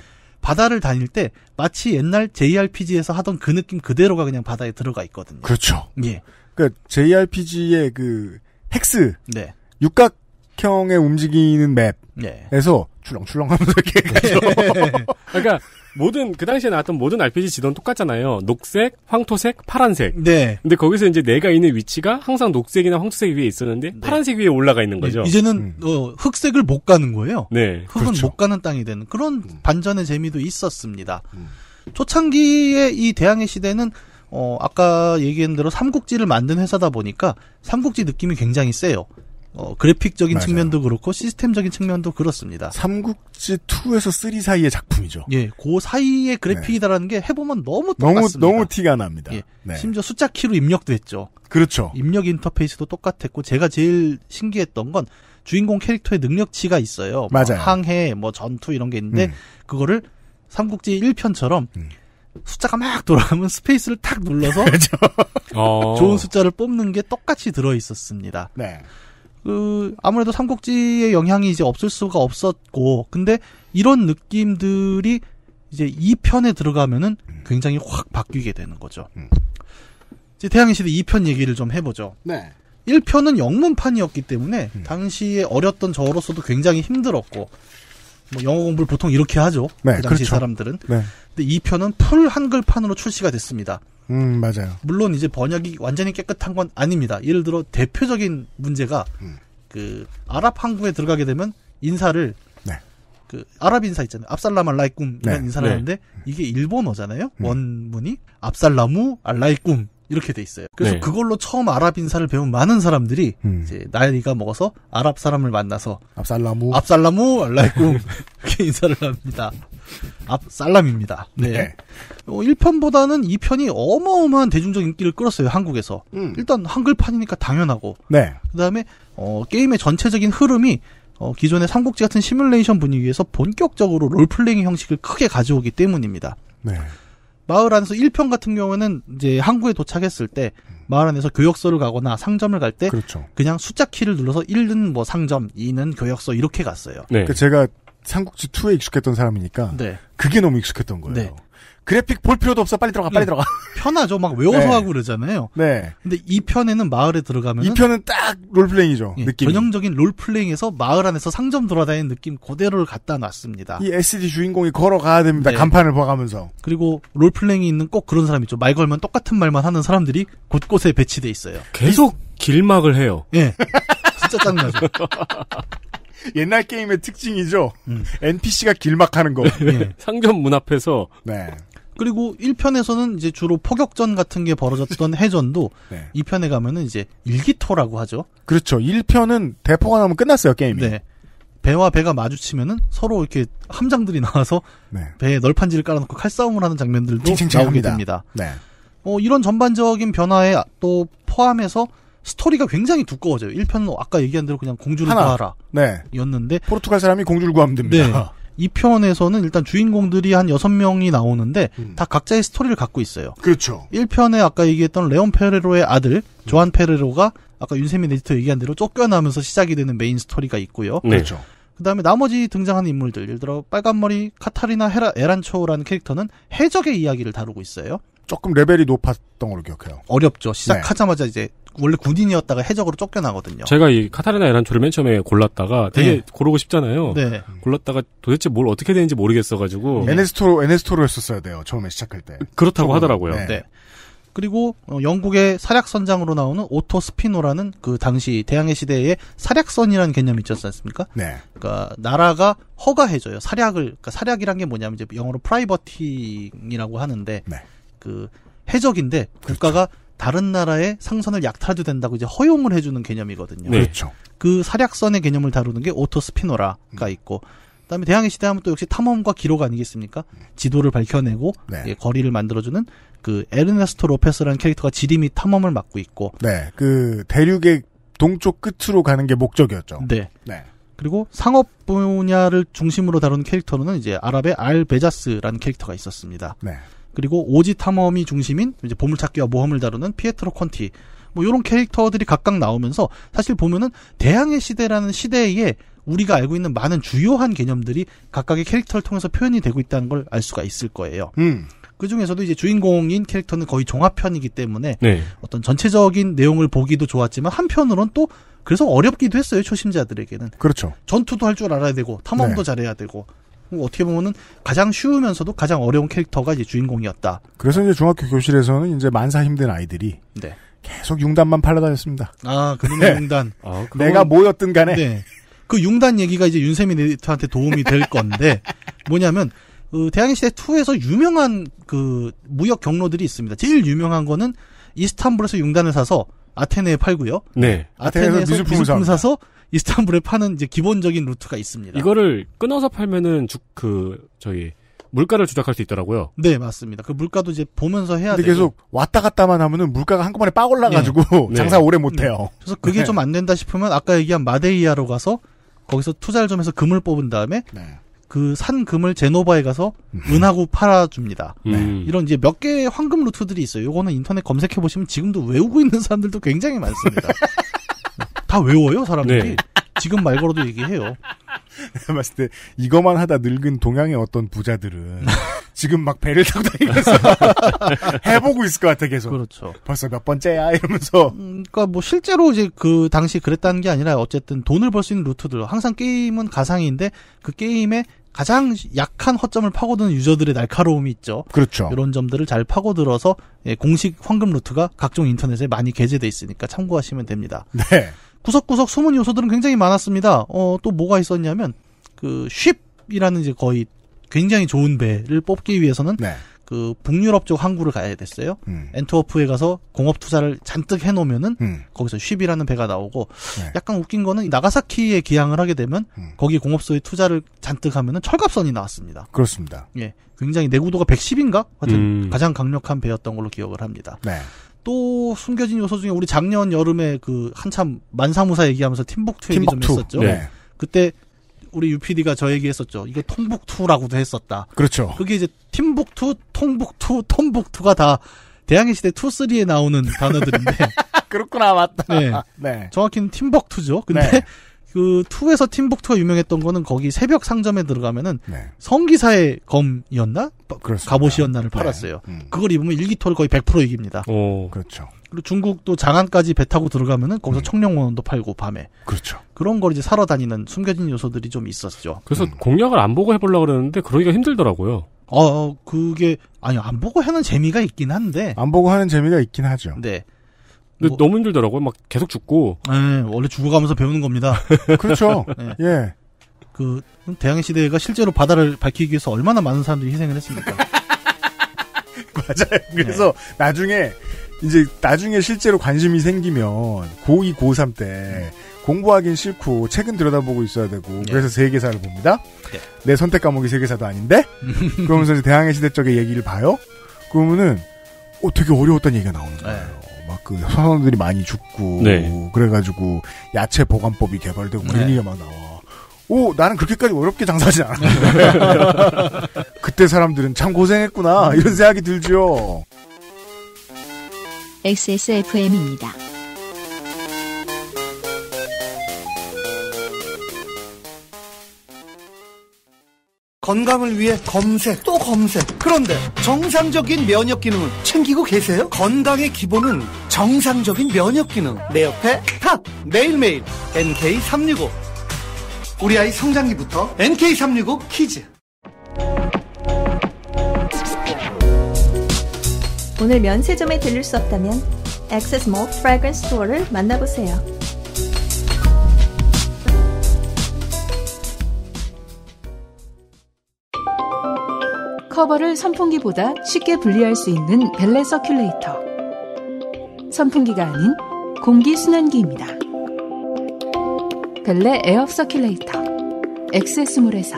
Speaker 4: 바다를 다닐 때 마치 옛날 JRPG에서 하던 그 느낌 그대로가 그냥 바다에 들어가 있거든요. 그렇죠. 예. 그러니까 그 JRPG의 그 헥스 네.
Speaker 2: 육각형의 움직이는 맵에서 네. 출렁출렁하면서 이렇게 네.
Speaker 3: 그러니까 모든 그 당시에 나왔던 모든 RPG 지도는 똑같잖아요. 녹색, 황토색, 파란색. 네. 근데 거기서 이제 내가 있는 위치가 항상 녹색이나 황토색 위에 있었는데 네. 파란색 위에 올라가 있는 네, 거죠. 네. 이제는 음.
Speaker 4: 어, 흑색을 못 가는 거예요. 네. 흑은 그렇죠. 못 가는 땅이 되는 그런 음. 반전의 재미도 있었습니다. 음. 초창기의 이 대항해 시대는 어, 아까 얘기한 대로 삼국지를 만든 회사다 보니까 삼국지 느낌이 굉장히 세요. 어, 그래픽적인 맞아요. 측면도 그렇고 시스템적인 측면도 그렇습니다. 삼국지 2에서 3 사이의 작품이죠. 예, 그 사이의 그래픽이다라는 네. 게 해보면 너무 똑같습니다. 너무 너무 티가 납니다. 예, 네. 심지어 숫자 키로 입력도 했죠. 그렇죠. 입력 인터페이스도 똑같았고 제가 제일 신기했던 건 주인공 캐릭터의 능력치가 있어요. 뭐 맞아요. 뭐 항해, 뭐 전투 이런 게 있는데 음. 그거를 삼국지 1편처럼 음. 숫자가 막 돌아가면 스페이스를 탁 눌러서 그렇죠.
Speaker 1: 좋은 어.
Speaker 4: 숫자를 뽑는 게 똑같이 들어 있었습니다. 네. 그 아무래도 삼국지의 영향이 이제 없을 수가 없었고 근데 이런 느낌들이 이제 2편에 들어가면은 굉장히 확 바뀌게 되는 거죠. 음. 이제 태양의 시대 2편 얘기를 좀 해보죠. 네. 1편은 영문판이었기 때문에 음. 당시에 어렸던 저로서도 굉장히 힘들었고 뭐 영어 공부를 보통 이렇게 하죠. 네, 그 당시 그렇죠. 사람들은. 네. 근데 2편은 풀 한글판으로 출시가 됐습니다. 음, 맞아요. 물론 이제 번역이 완전히 깨끗한 건 아닙니다. 예를 들어 대표적인 문제가 음. 그 아랍 항구에 들어가게 되면 인사를 네. 그 아랍 인사 있잖아요. 압살람 알라이꿈 이런 네. 인사를 네. 하는데 이게 일본어잖아요. 음. 원문이 압살라무 알라이꿈 이렇게 돼 있어요. 그래서 네. 그걸로 처음 아랍 인사를 배운 많은 사람들이 음. 이제 나이가 먹어서 아랍 사람을 만나서 압살라무 압살라무 알라이쿰 이렇게 인사를 합니다. 압살람입니다. 네. 네. 1편보다는 어, 2편이 어마어마한 대중적 인기를 끌었어요. 한국에서. 음. 일단 한글판이니까 당연하고. 네. 그다음에 어, 게임의 전체적인 흐름이 어, 기존의 삼국지 같은 시뮬레이션 분위기에서 본격적으로 롤플레잉 형식을 크게 가져오기 때문입니다. 네. 마을 안에서 1평 같은 경우는 이제 항구에 도착했을 때 마을 안에서 교역소를 가거나 상점을 갈 때 그렇죠. 그냥 숫자 키를 눌러서 1은 뭐 상점, 2는 교역소 이렇게 갔어요. 네. 그니까
Speaker 2: 제가 삼국지 2에 익숙했던 사람이니까 네. 그게 너무 익숙했던 거예요.
Speaker 4: 네. 그래픽 볼 필요도 없어 빨리 들어가 빨리 들어가 편하죠
Speaker 2: 막 외워서 네. 하고
Speaker 4: 그러잖아요 네 근데 이 편에는 마을에 들어가면 이 편은 딱 롤플레잉이죠 예, 느낌 전형적인 롤플레잉에서 마을 안에서 상점 돌아다니는 느낌 그대로를 갖다 놨습니다 이 SD 주인공이 걸어가야 됩니다 네. 간판을 봐가면서 그리고 롤플레잉이 있는 꼭 그런 사람 있죠 말 걸면 똑같은 말만 하는 사람들이 곳곳에 배치돼 있어요 계속 길막을 해요 예 진짜 짜증나죠 옛날 게임의 특징이죠. 음. NPC가 길막하는 거. 네. 상점 문 앞에서 네. 그리고 1편에서는 이제 주로 포격전 같은 게 벌어졌던 해전도 네. 2편에 가면은 이제 일기토라고 하죠. 그렇죠. 1편은 대포가 나오면 끝났어요, 게임이. 네. 배와 배가 마주치면은 서로 이렇게 함장들이 나와서 네. 배에 널판지를 깔아놓고 칼싸움을 하는 장면들도 나오게 됩니다. 네. 어, 이런 전반적인 변화에 또 포함해서 스토리가 굉장히 두꺼워져요. 1편은 아까 얘기한 대로 그냥 공주를 하나. 구하라. 네. 였는데 포르투갈 사람이 공주를 구하면 됩니다. 네. 2편에서는 일단 주인공들이 한 6명이 나오는데 음. 다 각자의 스토리를 갖고 있어요. 그렇죠. 1편에 아까 얘기했던 레온 페레로의 아들 음. 조한 페레로가 아까 윤세민 에디터 얘기한 대로 쫓겨나면서 시작이 되는 메인 스토리가 있고요. 네. 그렇죠. 그다음에 나머지 등장하는 인물들 예를 들어 빨간머리 카타리나 헤라, 에란초라는 캐릭터는 해적의 이야기를 다루고 있어요. 조금 레벨이 높았던 걸로 기억해요. 어렵죠. 시작하자마자 네. 이제 원래 군인이었다가 해적으로 쫓겨나거든요. 제가 이
Speaker 3: 카타리나 에란초를 맨 처음에 골랐다가 되게 네.
Speaker 2: 고르고 싶잖아요. 네.
Speaker 3: 골랐다가 도대체 뭘 어떻게 되는지 모르겠어가지고 네. 네.
Speaker 4: 에네스토로 에네스토로 했었어야 돼요. 처음에 시작할 때. 그렇다고 조금, 하더라고요. 네. 네. 그리고 어, 영국의 사략선장으로 나오는 오토 스피노라는 그 당시 대항해 시대에 사략선이라는 개념이 있었지 않습니까? 네. 그러니까 나라가 허가해줘요. 사략을 그러니까 사략이란 게 뭐냐면 이제 영어로 프라이버팅이라고 하는데 네. 그 해적인데 국가가 그렇죠. 다른 나라의 상선을 약탈해도 된다고 이제 허용을 해주는 개념이거든요. 네. 그렇죠. 그 사략선의 개념을 다루는 게 오토스피노라가 음. 있고 그다음에 대항해 시대 하면 또 역시 탐험과 기록 아니겠습니까? 지도를 밝혀내고 네. 예, 거리를 만들어주는 그 에르네스토 로페스라는 캐릭터가 지림이 탐험을 맡고 있고 네. 그 대륙의 동쪽 끝으로 가는 게 목적이었죠. 네. 네. 그리고 상업 분야를 중심으로 다루는 캐릭터로는 이제 아랍의 알 베자스라는 캐릭터가 있었습니다. 네. 그리고 오지 탐험이 중심인 이제 보물찾기와 모험을 다루는 피에트로 콘티 뭐 이런 캐릭터들이 각각 나오면서 사실 보면은 대항해 시대라는 시대에 우리가 알고 있는 많은 주요한 개념들이 각각의 캐릭터를 통해서 표현이 되고 있다는 걸 알 수가 있을 거예요. 음. 그 중에서도 이제 주인공인 캐릭터는 거의 종합편이기 때문에 네. 어떤 전체적인 내용을 보기도 좋았지만 한편으론 또 그래서 어렵기도 했어요 초심자들에게는. 그렇죠. 전투도 할 줄 알아야 되고 탐험도 네. 잘해야 되고 뭐 어떻게 보면은 가장 쉬우면서도 가장 어려운 캐릭터가 이제 주인공이었다. 그래서 이제 중학교 교실에서는 이제 만사 힘든 아이들이 네. 계속 융단만 팔러다녔습니다. 아, 그놈의 네. 융단. 아, 그건... 내가 뭐였든 간에. 네. 그 융단 얘기가 이제 윤세민 에디터한테 도움이 될 건데 뭐냐면 그 어, 대항해 시대 2에서 유명한 그 무역 경로들이 있습니다. 제일 유명한 거는 이스탄불에서 융단을 사서 아테네에 팔고요. 네. 아테네에서 미술품을 사서 이스탄불에 파는 이제 기본적인 루트가 있습니다. 이거를 끊어서 팔면은 주,
Speaker 3: 그 저희 물가를 조작할 수 있더라고요.
Speaker 4: 네, 맞습니다. 그 물가도 이제 보면서 해야 돼요. 계속 왔다 갔다만 하면은 물가가 한꺼번에 빡 올라가지고 네. 장사 네. 오래 못 네. 해요. 그래서 그게 네. 좀안 된다 싶으면 아까 얘기한 마데이아로 가서 거기서 투자를 좀 해서 금을 뽑은 다음에 네. 그산 금을 제노바에 가서 음. 은하고 팔아줍니다. 음. 이런 이제 몇 개의 황금 루트들이 있어요. 요거는 인터넷 검색해보시면 지금도 외우고 있는 사람들도 굉장히 많습니다. 다 외워요 사람들이. 네. 지금 말 걸어도 얘기해요. 내가 봤을 때 이거만 하다 늙은 동양의 어떤 부자들은 지금 막 배를 타고 다니면서 해보고 있을 것 같아 계속. 그렇죠. 벌써 몇 번째야 이러면서. 음, 그러니까 뭐 실제로 이제 그 당시 그랬다는 게 아니라 어쨌든 돈을 벌 수 있는 루트들. 항상 게임은 가상인데 그 게임에 가장 약한 허점을 파고드는 유저들의 날카로움이 있죠. 그렇죠. 이런 점들을 잘 파고들어서 예, 공식 황금 루트가 각종 인터넷에 많이 게재돼 있으니까 참고하시면 됩니다. 네. 구석구석 숨은 요소들은 굉장히 많았습니다. 어, 또 뭐가 있었냐면 그 쉽이라는 이제 거의 굉장히 좋은 배를 뽑기 위해서는 네. 그 북유럽 쪽 항구를 가야 됐어요. 음. 엔트워프에 가서 공업 투자를 잔뜩 해놓으면은 음. 거기서 쉽이라는 배가 나오고 네. 약간 웃긴 거는 나가사키에 기항을 하게 되면 음. 거기 공업소에 투자를 잔뜩 하면은 철갑선이 나왔습니다. 그렇습니다. 예, 굉장히 내구도가 110인가 하여튼 음. 가장 강력한 배였던 걸로 기억을 합니다. 네. 또 숨겨진 요소 중에 우리 작년 여름에 그 한참 만사무사 얘기하면서 팀북투 얘기 팀북투. 좀 했었죠. 네. 그때 우리 UPD가 저 얘기했었죠. 이거 통북투라고도 했었다. 그렇죠. 그게 이제 팀북투, 통북투, 통북투가 다 대항해 시대 2, 3에 나오는 단어들인데. 그렇구나 맞다. 네. 네. 정확히는 팀벅투죠. 근데 네. 그 투에서 팀북투가 유명했던 거는 거기 새벽 상점에 들어가면은 네. 성기사의 검이었나 뭐 그렇습니다. 갑옷이었나를 네. 팔았어요. 네. 음. 그걸 입으면 일기토를 거의 100% 이깁니다. 오. 그렇죠. 그리고 중국도 장안까지 배 타고 들어가면은 거기서 음. 청룡원도 팔고 밤에. 그렇죠. 그런 걸 이제 사러 다니는 숨겨진 요소들이 좀 있었죠. 그래서 음. 공략을 안 보고 해보려고 그러는데 그러기가 힘들더라고요. 어, 어 그게 아니 안 보고 하는 재미가 있긴 한데. 안 보고 하는 재미가 있긴 하죠. 네. 근데 뭐, 너무 힘들더라고요. 막 계속 죽고. 네, 원래 죽어가면서 배우는 겁니다. 그렇죠. 네. 예. 그 대항해 시대가 실제로 바다를 밝히기 위해서 얼마나 많은 사람들이 희생을 했습니까? 맞아요. 그래서 네. 나중에
Speaker 2: 이제 나중에 실제로 관심이 생기면 고2 고3 때 네. 공부하긴 싫고 책은 들여다보고 있어야 되고 네. 그래서 세계사를 봅니다. 네. 내 선택 과목이 세계사도 아닌데 그러면서 대항해 시대 쪽의 얘기를 봐요. 그러면은 어떻게 어려웠다는 얘기가 나오는 네. 거예요. 막그 사람들이 많이 죽고 네. 그래가지고 야채 보관법이 개발되고 그런 뭐 네. 얘기가 막 나와. 오 나는 그렇게까지 어렵게 장사하지 않았는데 그때 사람들은 참 고생했구나 이런 생각이 들죠. XSFM입니다.
Speaker 4: 건강을 위해 검색 또 검색 그런데 정상적인 면역 기능은 챙기고 계세요? 건강의 기본은 정상적인 면역 기능 내 옆에 탑 매일매일 NK365 우리 아이 성장기부터 NK365 퀴즈 오늘 면세점에 들릴 수 없다면 액세스몰 프라그런스 스토어를 만나보세요
Speaker 2: 커버를 선풍기보다 쉽게 분리할 수 있는 벨레 서큘레이터.
Speaker 4: 선풍기가 아닌 공기순환기입니다. 벨레 에어 서큘레이터. 엑세스몰에서.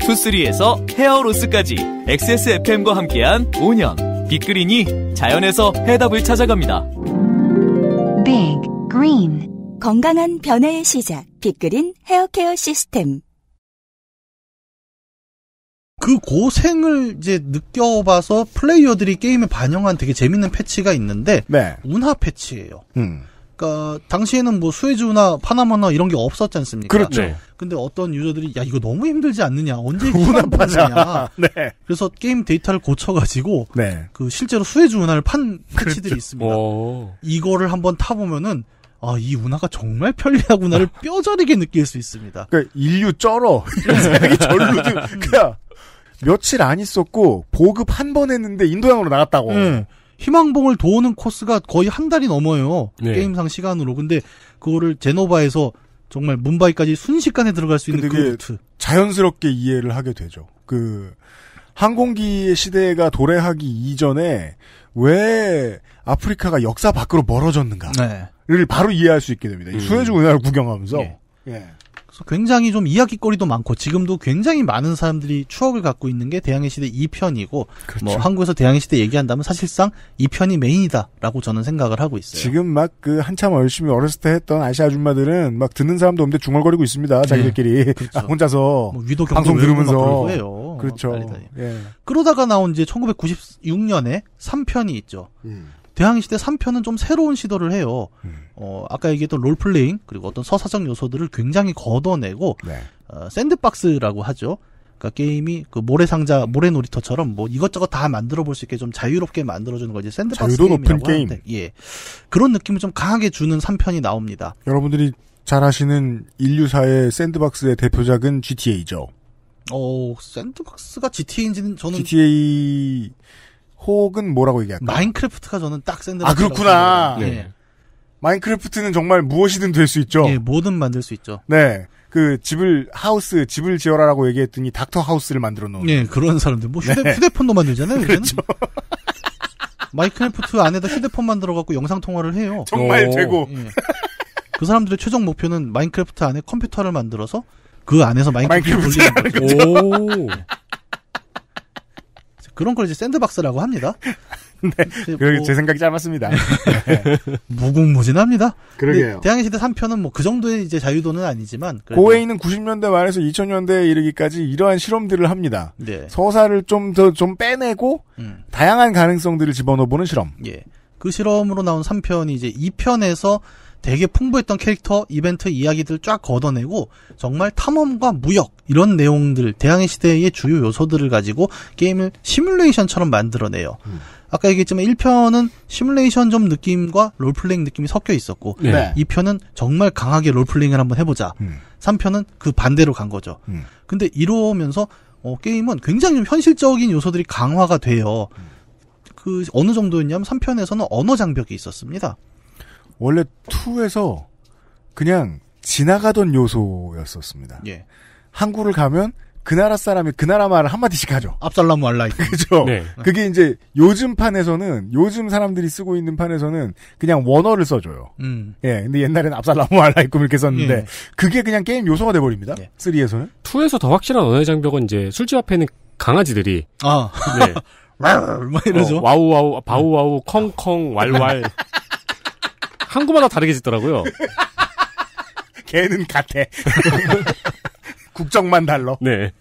Speaker 3: 투쓰리에서 헤어로스까지 XSFM과 함께한 5년. 빅그린이 자연에서 해답을 찾아갑니다. 빅 그린. 건강한 변화의 시작. 빅그린 헤어케어 시스템.
Speaker 4: 그 고생을 이제 느껴봐서 플레이어들이 게임에 반영한 되게 재밌는 패치가 있는데 네. 운하 패치예요. 음. 그러니까 당시에는 뭐 수에즈나 파나마나 이런 게 없었지 않습니까? 그렇죠. 네. 근데 어떤 유저들이 야 이거 너무 힘들지 않느냐 언제 운하 파냐. 네. 그래서 게임 데이터를 고쳐가지고 네. 그 실제로 수에즈 운하를 판 패치들이 그렇죠. 있습니다. 오. 어. 이거를 한번 타보면은 아, 이 운하가 정말 편리하구나를 뼈저리게 느낄 수 있습니다. 그러니까 인류 쩔어. 이런 생각이 절로 음. 그냥, 며칠 안 있었고 보급 한 번 했는데 인도양으로 나갔다고. 네. 희망봉을 도는 코스가 거의 한 달이 넘어요. 네. 게임상 시간으로. 근데 그거를 제노바에서 정말 문바이까지 순식간에 들어갈 수 있는 그 루트. 자연스럽게 이해를 하게 되죠. 그 항공기 의 시대가
Speaker 2: 도래하기 이전에 왜 아프리카가 역사 밖으로 멀어졌는가를
Speaker 4: 네. 바로 이해할 수 있게 됩니다. 음. 수혜주 운하를 구경하면서. 예. 예. 그래서 굉장히 좀 이야기거리도 많고 지금도 굉장히 많은 사람들이 추억을 갖고 있는 게 대항해 시대 2편이고 그렇죠. 뭐 한국에서 대항해 시대 얘기한다면 사실상 2편이 메인이다라고 저는 생각을 하고 있어요. 지금 막
Speaker 2: 그 한참 열심히 어렸을 때 했던 아시아 아줌마들은 막 듣는 사람도 없는데 중얼거리고 있습니다. 네, 자기들끼리 네,
Speaker 4: 그렇죠. 아, 혼자서 뭐 위도 방송 들으면서 해요.
Speaker 2: 그렇죠. 예.
Speaker 4: 그러다가 나온 이제 1996년에 3편이 있죠. 음. 대항시대 3편은 좀 새로운 시도를 해요. 음. 어, 아까 얘기했던 롤플레잉, 그리고 어떤 서사적 요소들을 굉장히 걷어내고, 네. 어, 샌드박스라고 하죠. 그니까 게임이 그 모래상자, 모래놀이터처럼 뭐 이것저것 다 만들어 볼수 있게 좀 자유롭게 만들어주는 거지. 샌드박스 게임이라고 게임. 예. 그런 느낌을 좀 강하게 주는 3편이 나옵니다.
Speaker 2: 여러분들이 잘 아시는 인류사의 샌드박스의 대표작은 GTA죠.
Speaker 4: 어, 샌드박스가 GTA인지는 저는. GTA,
Speaker 2: 혹은 뭐라고 얘기할까? 마인크래프트가 저는 딱 샌드. 아 그렇구나. 네. 네. 마인크래프트는 정말 무엇이든 될 수 있죠. 예, 뭐든 만들 수 있죠. 네. 그 집을
Speaker 4: 하우스 집을 지어라라고 얘기했더니 닥터 하우스를 만들어 놓은. 예, 그런 사람들 뭐 휴대, 네. 휴대폰도 만들잖아요. 그렇죠. 마인크래프트 안에다 휴대폰 만들어 갖고 영상 통화를 해요. 정말 오. 되고. 예. 그 사람들의 최종 목표는 마인크래프트 안에 컴퓨터를 만들어서 그 안에서 마인크래프트 를 돌리는 거죠. 오. 그런 걸 이제 샌드박스라고 합니다. 네. 뭐, 제 생각이 짧았습니다. 네. 무궁무진합니다. 그러게요. 대항해 시대 3편은 뭐 그 정도의 이제 자유도는 아니지만 고해인은 90년대
Speaker 2: 말에서 2000년대에 이르기까지 이러한 실험들을 합니다. 네. 서사를 좀 더 좀 빼내고
Speaker 4: 음. 다양한 가능성들을 집어넣어 보는 실험. 예. 그 실험으로 나온 3편이 이제 2편에서 되게 풍부했던 캐릭터 이벤트 이야기들 쫙 걷어내고 정말 탐험과 무역 이런 내용들 대항해 시대의 주요 요소들을 가지고 게임을 시뮬레이션처럼 만들어내요. 음. 아까 얘기했지만 1편은 시뮬레이션 좀 느낌과 롤플레잉 느낌이 섞여 있었고 네. 2편은 정말 강하게 롤플레잉을 한번 해보자. 음. 3편은 그 반대로 간 거죠. 음. 근데 이러면서 어, 게임은 굉장히 좀 현실적인 요소들이 강화가 돼요. 음. 그 어느 정도였냐면 3편에서는 언어 장벽이 있었습니다. 원래 투에서 그냥 지나가던 요소였었습니다. 예.
Speaker 2: 항구를 가면 그 나라 사람이 그 나라 말을 한마디씩 하죠. 압살람 왈라 그죠? 네. 그게 이제 요즘 판에서는 요즘 사람들이 쓰고 있는 판에서는 그냥 원어를 써줘요. 음. 예. 근데 옛날에는 압살람 왈라 있고 이렇게 썼는데 예. 그게 그냥 게임 요소가 돼버립니다. 예. 3에서는.
Speaker 3: 2에서 더 확실한 언어 장벽은 이제 술집 앞에 있는 강아지들이
Speaker 4: 아. 네. 막 이러죠.
Speaker 3: 어, 와우 와우 바우 와우 콩콩 왈왈
Speaker 4: 항구마다 다르게 짓더라고요. 걔는 같아. 국정만 달러. 네.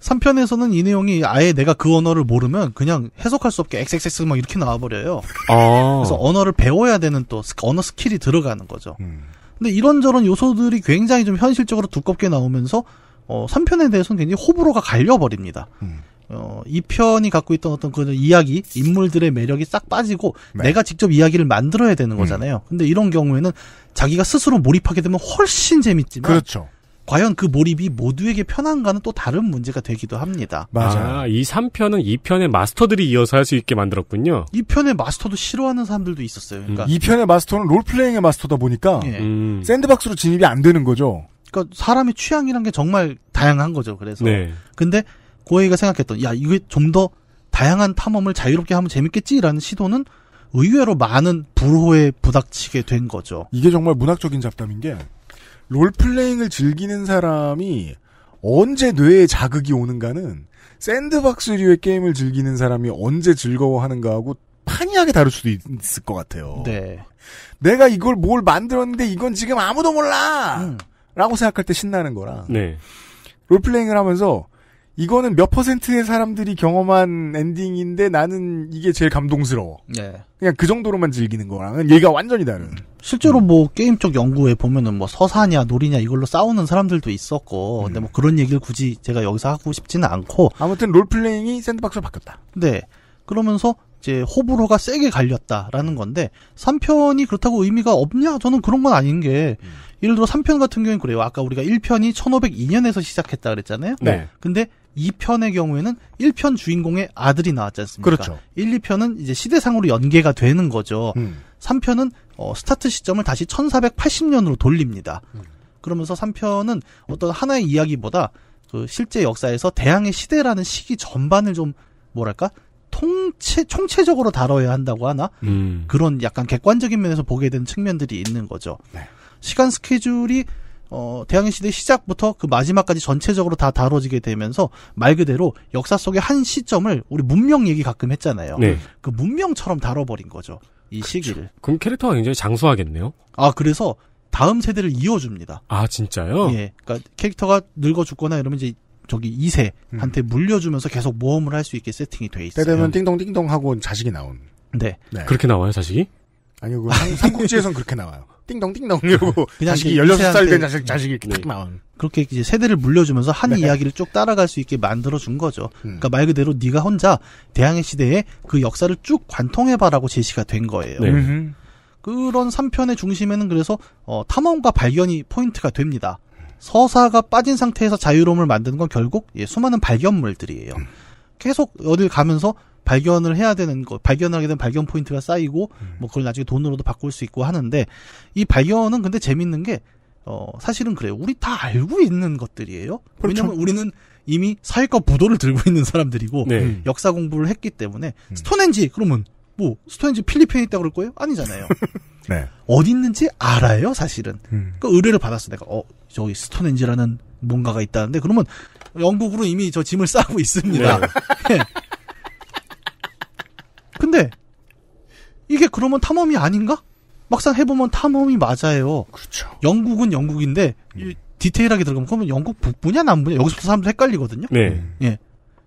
Speaker 4: 3편에서는 이 내용이 아예 내가 그 언어를 모르면 그냥 해석할 수 없게 XXX 막 이렇게 나와버려요. 아. 그래서 언어를 배워야 되는 또 언어 스킬이 들어가는 거죠. 음. 근데 이런저런 요소들이 굉장히 좀 현실적으로 두껍게 나오면서 어, 3편에 대해서는 굉장히 호불호가 갈려버립니다. 음. 어, 이 편이 갖고 있던 어떤 그 이야기, 인물들의 매력이 싹 빠지고 네. 내가 직접 이야기를 만들어야 되는 음. 거잖아요. 음. 근데 이런 경우에는 자기가 스스로 몰입하게 되면 훨씬 재밌지만 그렇죠. 과연 그 몰입이 모두에게 편한가는 또 다른 문제가 되기도 합니다. 맞아요.
Speaker 3: 아, 이 3편은 2편의 마스터들이 이어서 할 수 있게 만들었군요.
Speaker 4: 2편의 마스터도 싫어하는 사람들도 있었어요.
Speaker 2: 음. 그러니까 음. 2편의 마스터는 롤플레잉의
Speaker 4: 마스터다 보니까 예. 음. 샌드박스로 진입이 안 되는 거죠. 그러니까 사람의 취향이란 게 정말 다양한 거죠. 그래서 네. 근데 고해이가 생각했던 야 이게 좀 더 다양한 탐험을 자유롭게 하면 재밌겠지라는 시도는 의외로 많은 불호에 부닥치게 된 거죠. 이게 정말 문학적인 잡담인 게 롤플레잉을 즐기는 사람이
Speaker 2: 언제 뇌에 자극이 오는가는 샌드박스류의 게임을 즐기는 사람이 언제 즐거워하는가하고 판이하게 다를 수도 있을 것 같아요. 네. 내가 이걸 뭘 만들었는데 이건 지금 아무도 몰라! 음. 라고 생각할 때 신나는 거라. 네. 롤플레잉을 하면서 이거는 몇 퍼센트의 사람들이 경험한 엔딩인데
Speaker 4: 나는 이게 제일 감동스러워. 네. 그냥 그 정도로만 즐기는 거랑은 얘가 완전히 다른. 음. 실제로 음. 뭐 뭐게임쪽 연구에 보면은 뭐 서사냐 놀이냐 이걸로 싸우는 사람들도 있었고, 음. 근데 뭐 그런 얘기를 굳이 제가 여기서 하고 싶지는 않고. 아무튼 롤플레잉이 샌드박스로 바뀌었다. 네. 그러면서 이제 호불호가 세게 갈렸다라는 건데 3편이 그렇다고 의미가 없냐? 저는 그런 건 아닌 게 음. 예를 들어 3편 같은 경우는 그래요. 아까 우리가 1편이 1502년에서 시작했다 그랬잖아요. 네. 근데 2편의 경우에는 1편 주인공의 아들이 나왔지 않습니까? 그렇죠. 1, 2편은 이제 시대상으로 연계가 되는 거죠. 음. 3편은 어, 스타트 시점을 다시 1480년으로 돌립니다. 음. 그러면서 3편은 어떤 하나의 이야기보다 그 실제 역사에서 대항의 시대라는 시기 전반을 좀 뭐랄까 통체 총체적으로 다뤄야 한다고 하나 음. 그런 약간 객관적인 면에서 보게 된 측면들이 있는 거죠. 네. 시간 스케줄이 어, 대항해 시대 시작부터 그 마지막까지 전체적으로 다 다뤄지게 되면서 말 그대로 역사 속의 한 시점을 우리 문명 얘기 가끔 했잖아요. 네. 그 문명처럼 다뤄버린 거죠. 이 그쵸.
Speaker 3: 시기를. 그럼 캐릭터가 굉장히 장수하겠네요.
Speaker 4: 아 그래서 다음 세대를 이어줍니다. 아 진짜요? 예. 그러니까 캐릭터가 늙어 죽거나 이러면 이제 저기 2세한테 음. 물려주면서 계속 모험을 할 수 있게 세팅이 돼 있어요. 때 되면 띵동띵동 하고 자식이 나온.
Speaker 3: 네. 네. 그렇게 나와요, 자식이? 아니요, 그
Speaker 4: 삼국지에선 그렇게 나와요.
Speaker 2: 띵동띵동 네. 이러고 그냥 자식이 16살 된 자식, 자식이 이렇게 네. 딱 나온.
Speaker 4: 그렇게 이제 세대를 물려주면서 한 네. 이야기를 쭉 따라갈 수 있게 만들어준 거죠. 음. 그러니까 말 그대로 네가 혼자 대항해 시대에 그 역사를 쭉 관통해봐라고 제시가 된 거예요. 네. 그런 3편의 중심에는 그래서 어, 탐험과 발견이 포인트가 됩니다. 서사가 빠진 상태에서 자유로움을 만드는 건 결국 예, 수많은 발견물들이에요. 음. 계속 어딜 가면서 발견을 해야 되는 거, 발견하게 된 발견 포인트가 쌓이고 음. 뭐 그걸 나중에 돈으로도 바꿀 수 있고 하는데 이 발견은 근데 재밌는 게 어, 사실은 그래요. 우리 다 알고 있는 것들이에요. 그렇죠. 왜냐면 하 우리는 이미 사회과 부도를 들고 있는 사람들이고 네. 음, 역사 공부를 했기 때문에 음. 스톤헨지 그러면 뭐 스톤헨지 필리핀에 있다 고 그럴 거예요? 아니잖아요. 네. 어디 있는지 알아요, 사실은. 음. 그 의뢰를 받았어. 내가 어 저기 스톤엔지라는 뭔가가 있다는데 그러면 영국으로 이미 저 짐을 싸고 있습니다. 네. 예. 근데 이게 그러면 탐험이 아닌가? 막상 해보면 탐험이 맞아요. 그렇죠. 영국은 영국인데 음. 디테일하게 들어가면 그러면 영국 북부냐 남부냐 여기서부터 사람들 헷갈리거든요. 네. 예.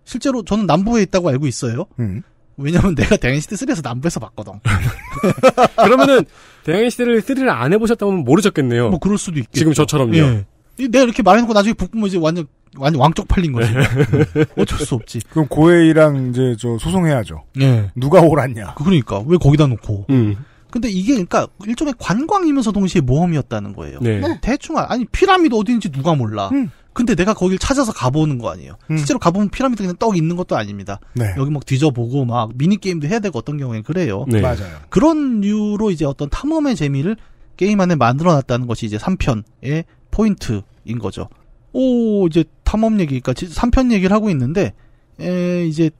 Speaker 4: 실제로 저는 남부에 있다고 알고 있어요. 음. 왜냐면 내가 대행시대 3에서 남부에서 봤거든. 그러면은 대행시대를
Speaker 3: 3를 안 해보셨다면 모르셨겠네요. 뭐 그럴 수도 있겠 지금 저처럼요. 예.
Speaker 4: 내가 이렇게 말해놓고 나중에 북부면 이제 완전 완전 왕쪽 팔린 거지. 예. 음. 어쩔 수
Speaker 2: 없지. 그럼 고해이랑 이제 저 소송해야죠. 예. 누가 옳았냐.
Speaker 4: 그러니까 왜 거기다 놓고. 음. 근데 이게 그러니까 일종의 관광이면서 동시에 모험이었다는 거예요. 네. 대충 아니 피라미드 어디인지 누가 몰라. 음. 근데 내가 거길 찾아서 가보는 거 아니에요. 음. 실제로 가보면 피라미드 그냥 떡 있는 것도 아닙니다. 네. 여기 막 뒤져보고 막 미니 게임도 해야 되고 어떤 경우에는 그래요. 네. 맞아요. 그런 이유로 이제 어떤 탐험의 재미를 게임 안에 만들어놨다는 것이 이제 3편의 포인트인 거죠. 오 이제 탐험 얘기니까 3편 얘기를 하고 있는데 에, 이제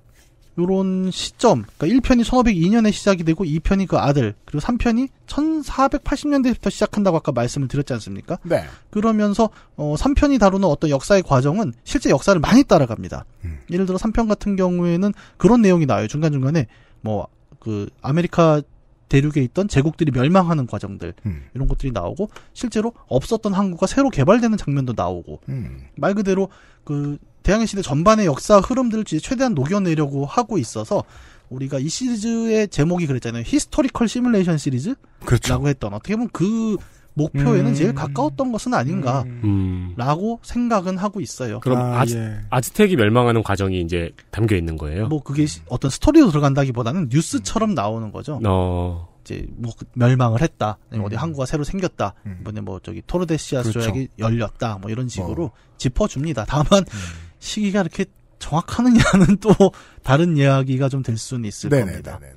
Speaker 4: 요런 시점, 그니까 1편이 1502년에 시작이 되고 2편이 그 아들, 그리고 3편이 1480년대부터 시작한다고 아까 말씀을 드렸지 않습니까? 네. 그러면서 어 3편이 다루는 어떤 역사의 과정은 실제 역사를 많이 따라갑니다. 음. 예를 들어 3편 같은 경우에는 그런 내용이 나와요. 중간중간에 뭐 그 아메리카 대륙에 있던 제국들이 멸망하는 과정들 음. 이런 것들이 나오고 실제로 없었던 항구가 새로 개발되는 장면도 나오고 음. 말 그대로 그 대항해 시대 전반의 역사 흐름들을 최대한 녹여내려고 하고 있어서 우리가 이 시리즈의 제목이 그랬잖아요 히스토리컬 시뮬레이션 시리즈라고 그렇죠. 했던 어떻게 보면 그 목표에는 음. 제일 가까웠던 것은 아닌가라고
Speaker 1: 음.
Speaker 4: 음. 생각은 하고 있어요. 그럼 아, 아즈, 예.
Speaker 3: 아즈텍이 멸망하는 과정이 이제 담겨 있는 거예요? 뭐
Speaker 4: 그게 어떤 스토리로 들어간다기보다는 뉴스처럼 나오는 거죠.
Speaker 3: 어.
Speaker 4: 이제 뭐 그 멸망을 했다. 음. 어디 항구가 새로 생겼다. 음. 이번에 뭐 저기 토르데시아스 그렇죠. 조약이 열렸다. 뭐 이런 식으로 어. 짚어줍니다. 다만 음. 시기가 이렇게 정확하느냐는 또 다른 이야기가 좀 될 수는 있을 네네, 겁니다. 네네.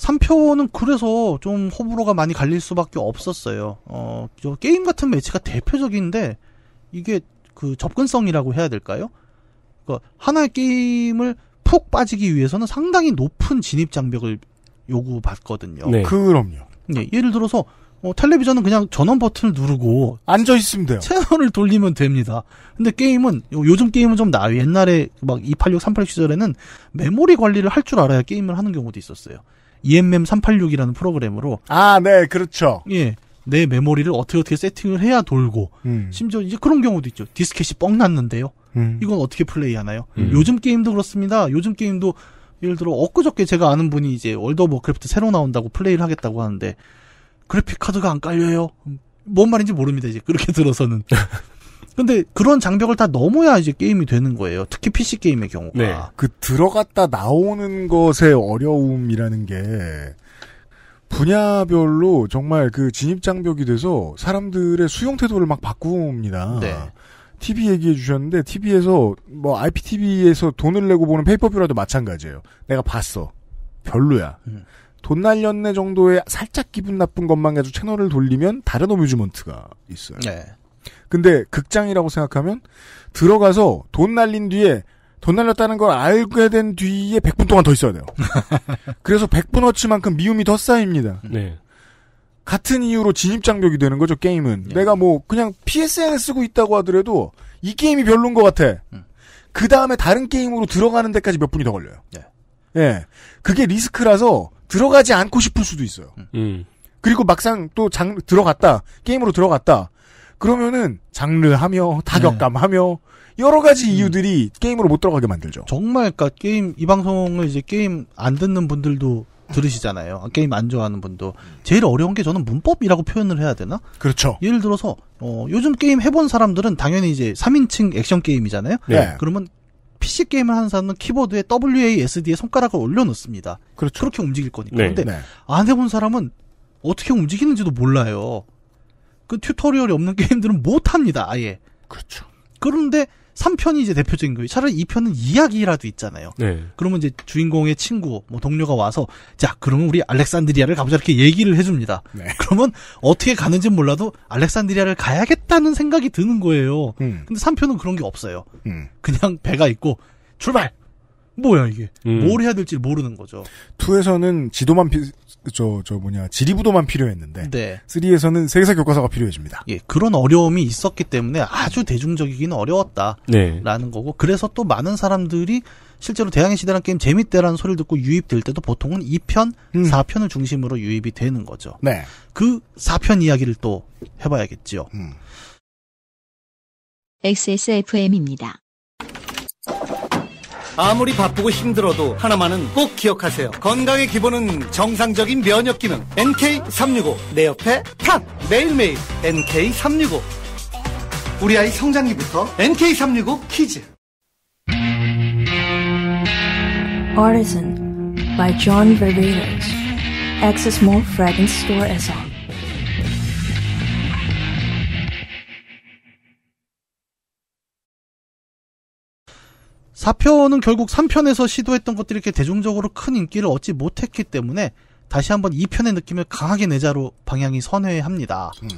Speaker 4: 3표는 그래서 좀 호불호가 많이 갈릴 수밖에 없었어요. 어, 게임 같은 매치가 대표적인데 이게 그 접근성이라고 해야 될까요? 그러니까 하나의 게임을 푹 빠지기 위해서는 상당히 높은 진입 장벽을 요구받거든요. 네. 그럼요. 예, 예를 들어서 어, 텔레비전은 그냥 전원 버튼을 누르고 앉아 있으면 돼요. 채널을 돌리면 됩니다. 근데 게임은 요즘 게임은 좀 나아요. 옛날에 막 286, 386 시절에는 메모리 관리를 할 줄 알아야 게임을 하는 경우도 있었어요. EMM 386이라는 프로그램으로 아, 네, 그렇죠. 예. 내 메모리를 어떻게 어떻게 세팅을 해야 돌고 음. 심지어 이제 그런 경우도 있죠. 디스켓이 뻥 났는데요. 음. 이건 어떻게 플레이하나요? 음. 요즘 게임도 그렇습니다. 요즘 게임도 예를 들어 엊그저께 제가 아는 분이 이제 월드 오브 크래프트 새로 나온다고 플레이를 하겠다고 하는데 그래픽 카드가 안 깔려요. 뭔 말인지 모릅니다. 이제 그렇게 들어서는 근데 그런 장벽을 다 넘어야 이제 게임이 되는 거예요. 특히 PC 게임의 경우가. 네. 그 들어갔다 나오는
Speaker 2: 것의 어려움이라는 게 분야별로 정말 그 진입 장벽이 돼서 사람들의 수용 태도를 막 바꿉니다. 네. TV 얘기해 주셨는데 TV에서 뭐 IPTV에서 돈을 내고 보는 페이퍼뷰라도 마찬가지예요. 내가 봤어. 별로야. 음. 돈 날렸네 정도의 살짝 기분 나쁜 것만 가지고 채널을 돌리면 다른 어뮤즈먼트가 있어요. 네. 근데 극장이라고 생각하면 들어가서 돈 날린 뒤에 돈 날렸다는 걸 알게 된 뒤에 100분 동안 더 있어야 돼요. 그래서 100분 어치만큼 미움이 더 쌓입니다. 음. 네. 같은 이유로 진입장벽이 되는 거죠, 게임은. 네. 내가 뭐, 그냥 PSN을 쓰고 있다고 하더라도, 이 게임이 별론 것 같아. 음. 그 다음에 다른 게임으로 들어가는 데까지 몇 분이 더 걸려요. 예. 예. 그게 리스크라서, 들어가지 않고 싶을 수도 있어요. 음. 그리고 막상 또 장, 들어갔다. 게임으로 들어갔다. 그러면은 장르하며 타격감하며
Speaker 4: 네. 여러 가지 음. 이유들이 게임으로 못 들어가게 만들죠. 정말 그러니까 게임 이 방송을 이제 게임 안 듣는 분들도 들으시잖아요. 아, 게임 안 좋아하는 분도 제일 어려운 게 저는 문법이라고 표현을 해야 되나? 그렇죠. 예를 들어서 어, 요즘 게임 해본 사람들은 당연히 이제 3인칭 액션 게임이잖아요. 네. 그러면 PC 게임을 하는 사람은 키보드에 WASD에 손가락을 올려놓습니다. 그렇죠. 그렇게 움직일 거니까. 그런데 네. 네. 안 해본 사람은 어떻게 움직이는지도 몰라요. 그 튜토리얼이 없는 게임들은 못합니다. 아예. 그렇죠. 그런데 3편이 이제 대표적인 거예요. 차라리 2편은 이야기라도 있잖아요. 네. 그러면 이제 주인공의 친구, 뭐 동료가 와서 자, 그러면 우리 알렉산드리아를 가보자 이렇게 얘기를 해줍니다. 네. 그러면 어떻게 가는지 몰라도 알렉산드리아를 가야겠다는 생각이 드는 거예요. 음. 근데 3편은 그런 게 없어요. 음. 그냥 배가 있고 출발. 뭐야 이게? 음. 뭘 해야 될지 모르는 거죠.
Speaker 2: 2에서는 지도만 피, 저, 저 뭐냐, 지리부도만 필요했는데.
Speaker 4: 네. 3에서는 세계사 교과서가 필요해집니다. 예, 그런 어려움이 있었기 때문에 아주 대중적이기는 어려웠다. 라는 네. 거고. 그래서 또 많은 사람들이 실제로 대항해 시대란 게임 재밌대라는 소리를 듣고 유입될 때도 보통은 2편, 음. 4편을 중심으로 유입이 되는 거죠. 네. 그 4편 이야기를 또 해봐야겠지요. 음.
Speaker 1: XSFM입니다.
Speaker 4: 아무리 바쁘고 힘들어도 하나만은 꼭 기억하세요. 건강의 기본은 정상적인 면역 기능. NK365. 내 옆에 탑! 매일매일 NK365. 우리 아이 성장기부터 NK365 키즈. Artisan
Speaker 2: by John Barbados. Access Mall Fragrance Store as on.
Speaker 4: 4편은 결국 3편에서 시도했던 것들이 이렇게 대중적으로 큰 인기를 얻지 못했기 때문에 다시 한번 2편의 느낌을 강하게 내자로 방향이 선회합니다. 음.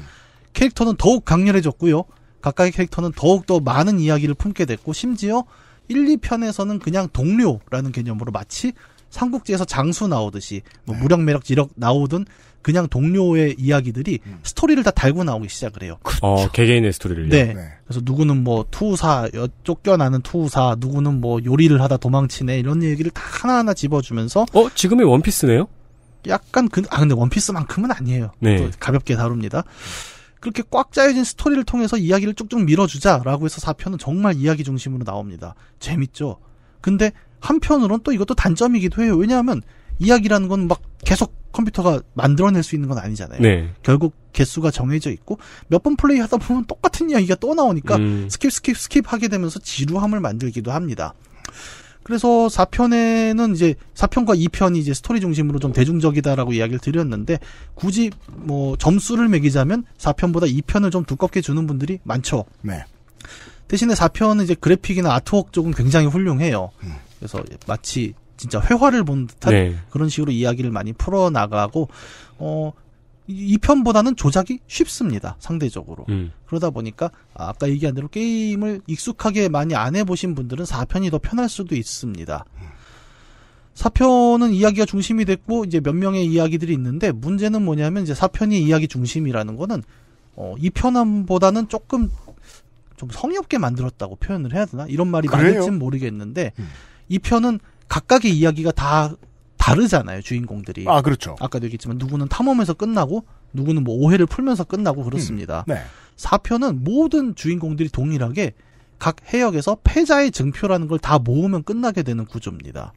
Speaker 4: 캐릭터는 더욱 강렬해졌고요. 각각의 캐릭터는 더욱더 많은 이야기를 품게 됐고 심지어 1, 2편에서는 그냥 동료라는 개념으로 마치 삼국지에서 장수 나오듯이 뭐 네. 무력 매력 지력 나오던 그냥 동료의 이야기들이 음. 스토리를 다 달고 나오기 시작을 해요. 그렇죠.
Speaker 3: 어, 개개인의 스토리를요. 네. 네.
Speaker 4: 그래서 누구는 뭐 투우사 쫓겨나는 투우사, 누구는 뭐 요리를 하다 도망치네 이런 얘기를 다 하나하나 집어주면서 어 지금의 원피스네요. 약간 그, 아 근데 원피스만큼은 아니에요. 네. 가볍게 다룹니다. 그렇게 꽉 짜여진 스토리를 통해서 이야기를 쭉쭉 밀어주자라고 해서 4편은 정말 이야기 중심으로 나옵니다. 재밌죠. 근데 한편으론 또 이것도 단점이기도 해요. 왜냐하면 이야기라는 건 막 계속 컴퓨터가 만들어낼 수 있는 건 아니잖아요. 네. 결국 개수가 정해져 있고 몇 번 플레이 하다 보면 똑같은 이야기가 또 나오니까 음. 스킵 스킵 스킵 하게 되면서 지루함을 만들기도 합니다. 그래서 4편에는 이제 4편과 2편이 이제 스토리 중심으로 좀 대중적이다라고 이야기를 드렸는데 굳이 뭐 점수를 매기자면 4편보다 2편을 좀 두껍게 주는 분들이 많죠. 네. 대신에 4편은 이제 그래픽이나 아트웍 쪽은 굉장히 훌륭해요. 음. 그래서 마치 진짜 회화를 본 듯한 네. 그런 식으로 이야기를 많이 풀어 나가고 어. 이 편보다는 조작이 쉽습니다 상대적으로 음. 그러다 보니까 아, 아까 얘기한 대로 게임을 익숙하게 많이 안 해보신 분들은 4편이 더 편할 수도 있습니다 사편은 이야기가 중심이 됐고 이제 몇 명의 이야기들이 있는데 문제는 뭐냐면 이제 사편이 이야기 중심이라는 거는 어, 이편함보다는 조금 좀 성의 없게 만들었다고 표현을 해야 되나 이런 말이 그래요? 맞을진 모르겠는데 음. 이 편은 각각의 이야기가 다 다르잖아요 주인공들이. 아 그렇죠. 아까도 얘기했지만 누구는 탐험에서 끝나고 누구는 뭐 오해를 풀면서 끝나고 음, 그렇습니다. 음, 네. 4편은 모든 주인공들이 동일하게 각 해역에서 패자의 증표라는 걸 다 모으면 끝나게 되는 구조입니다.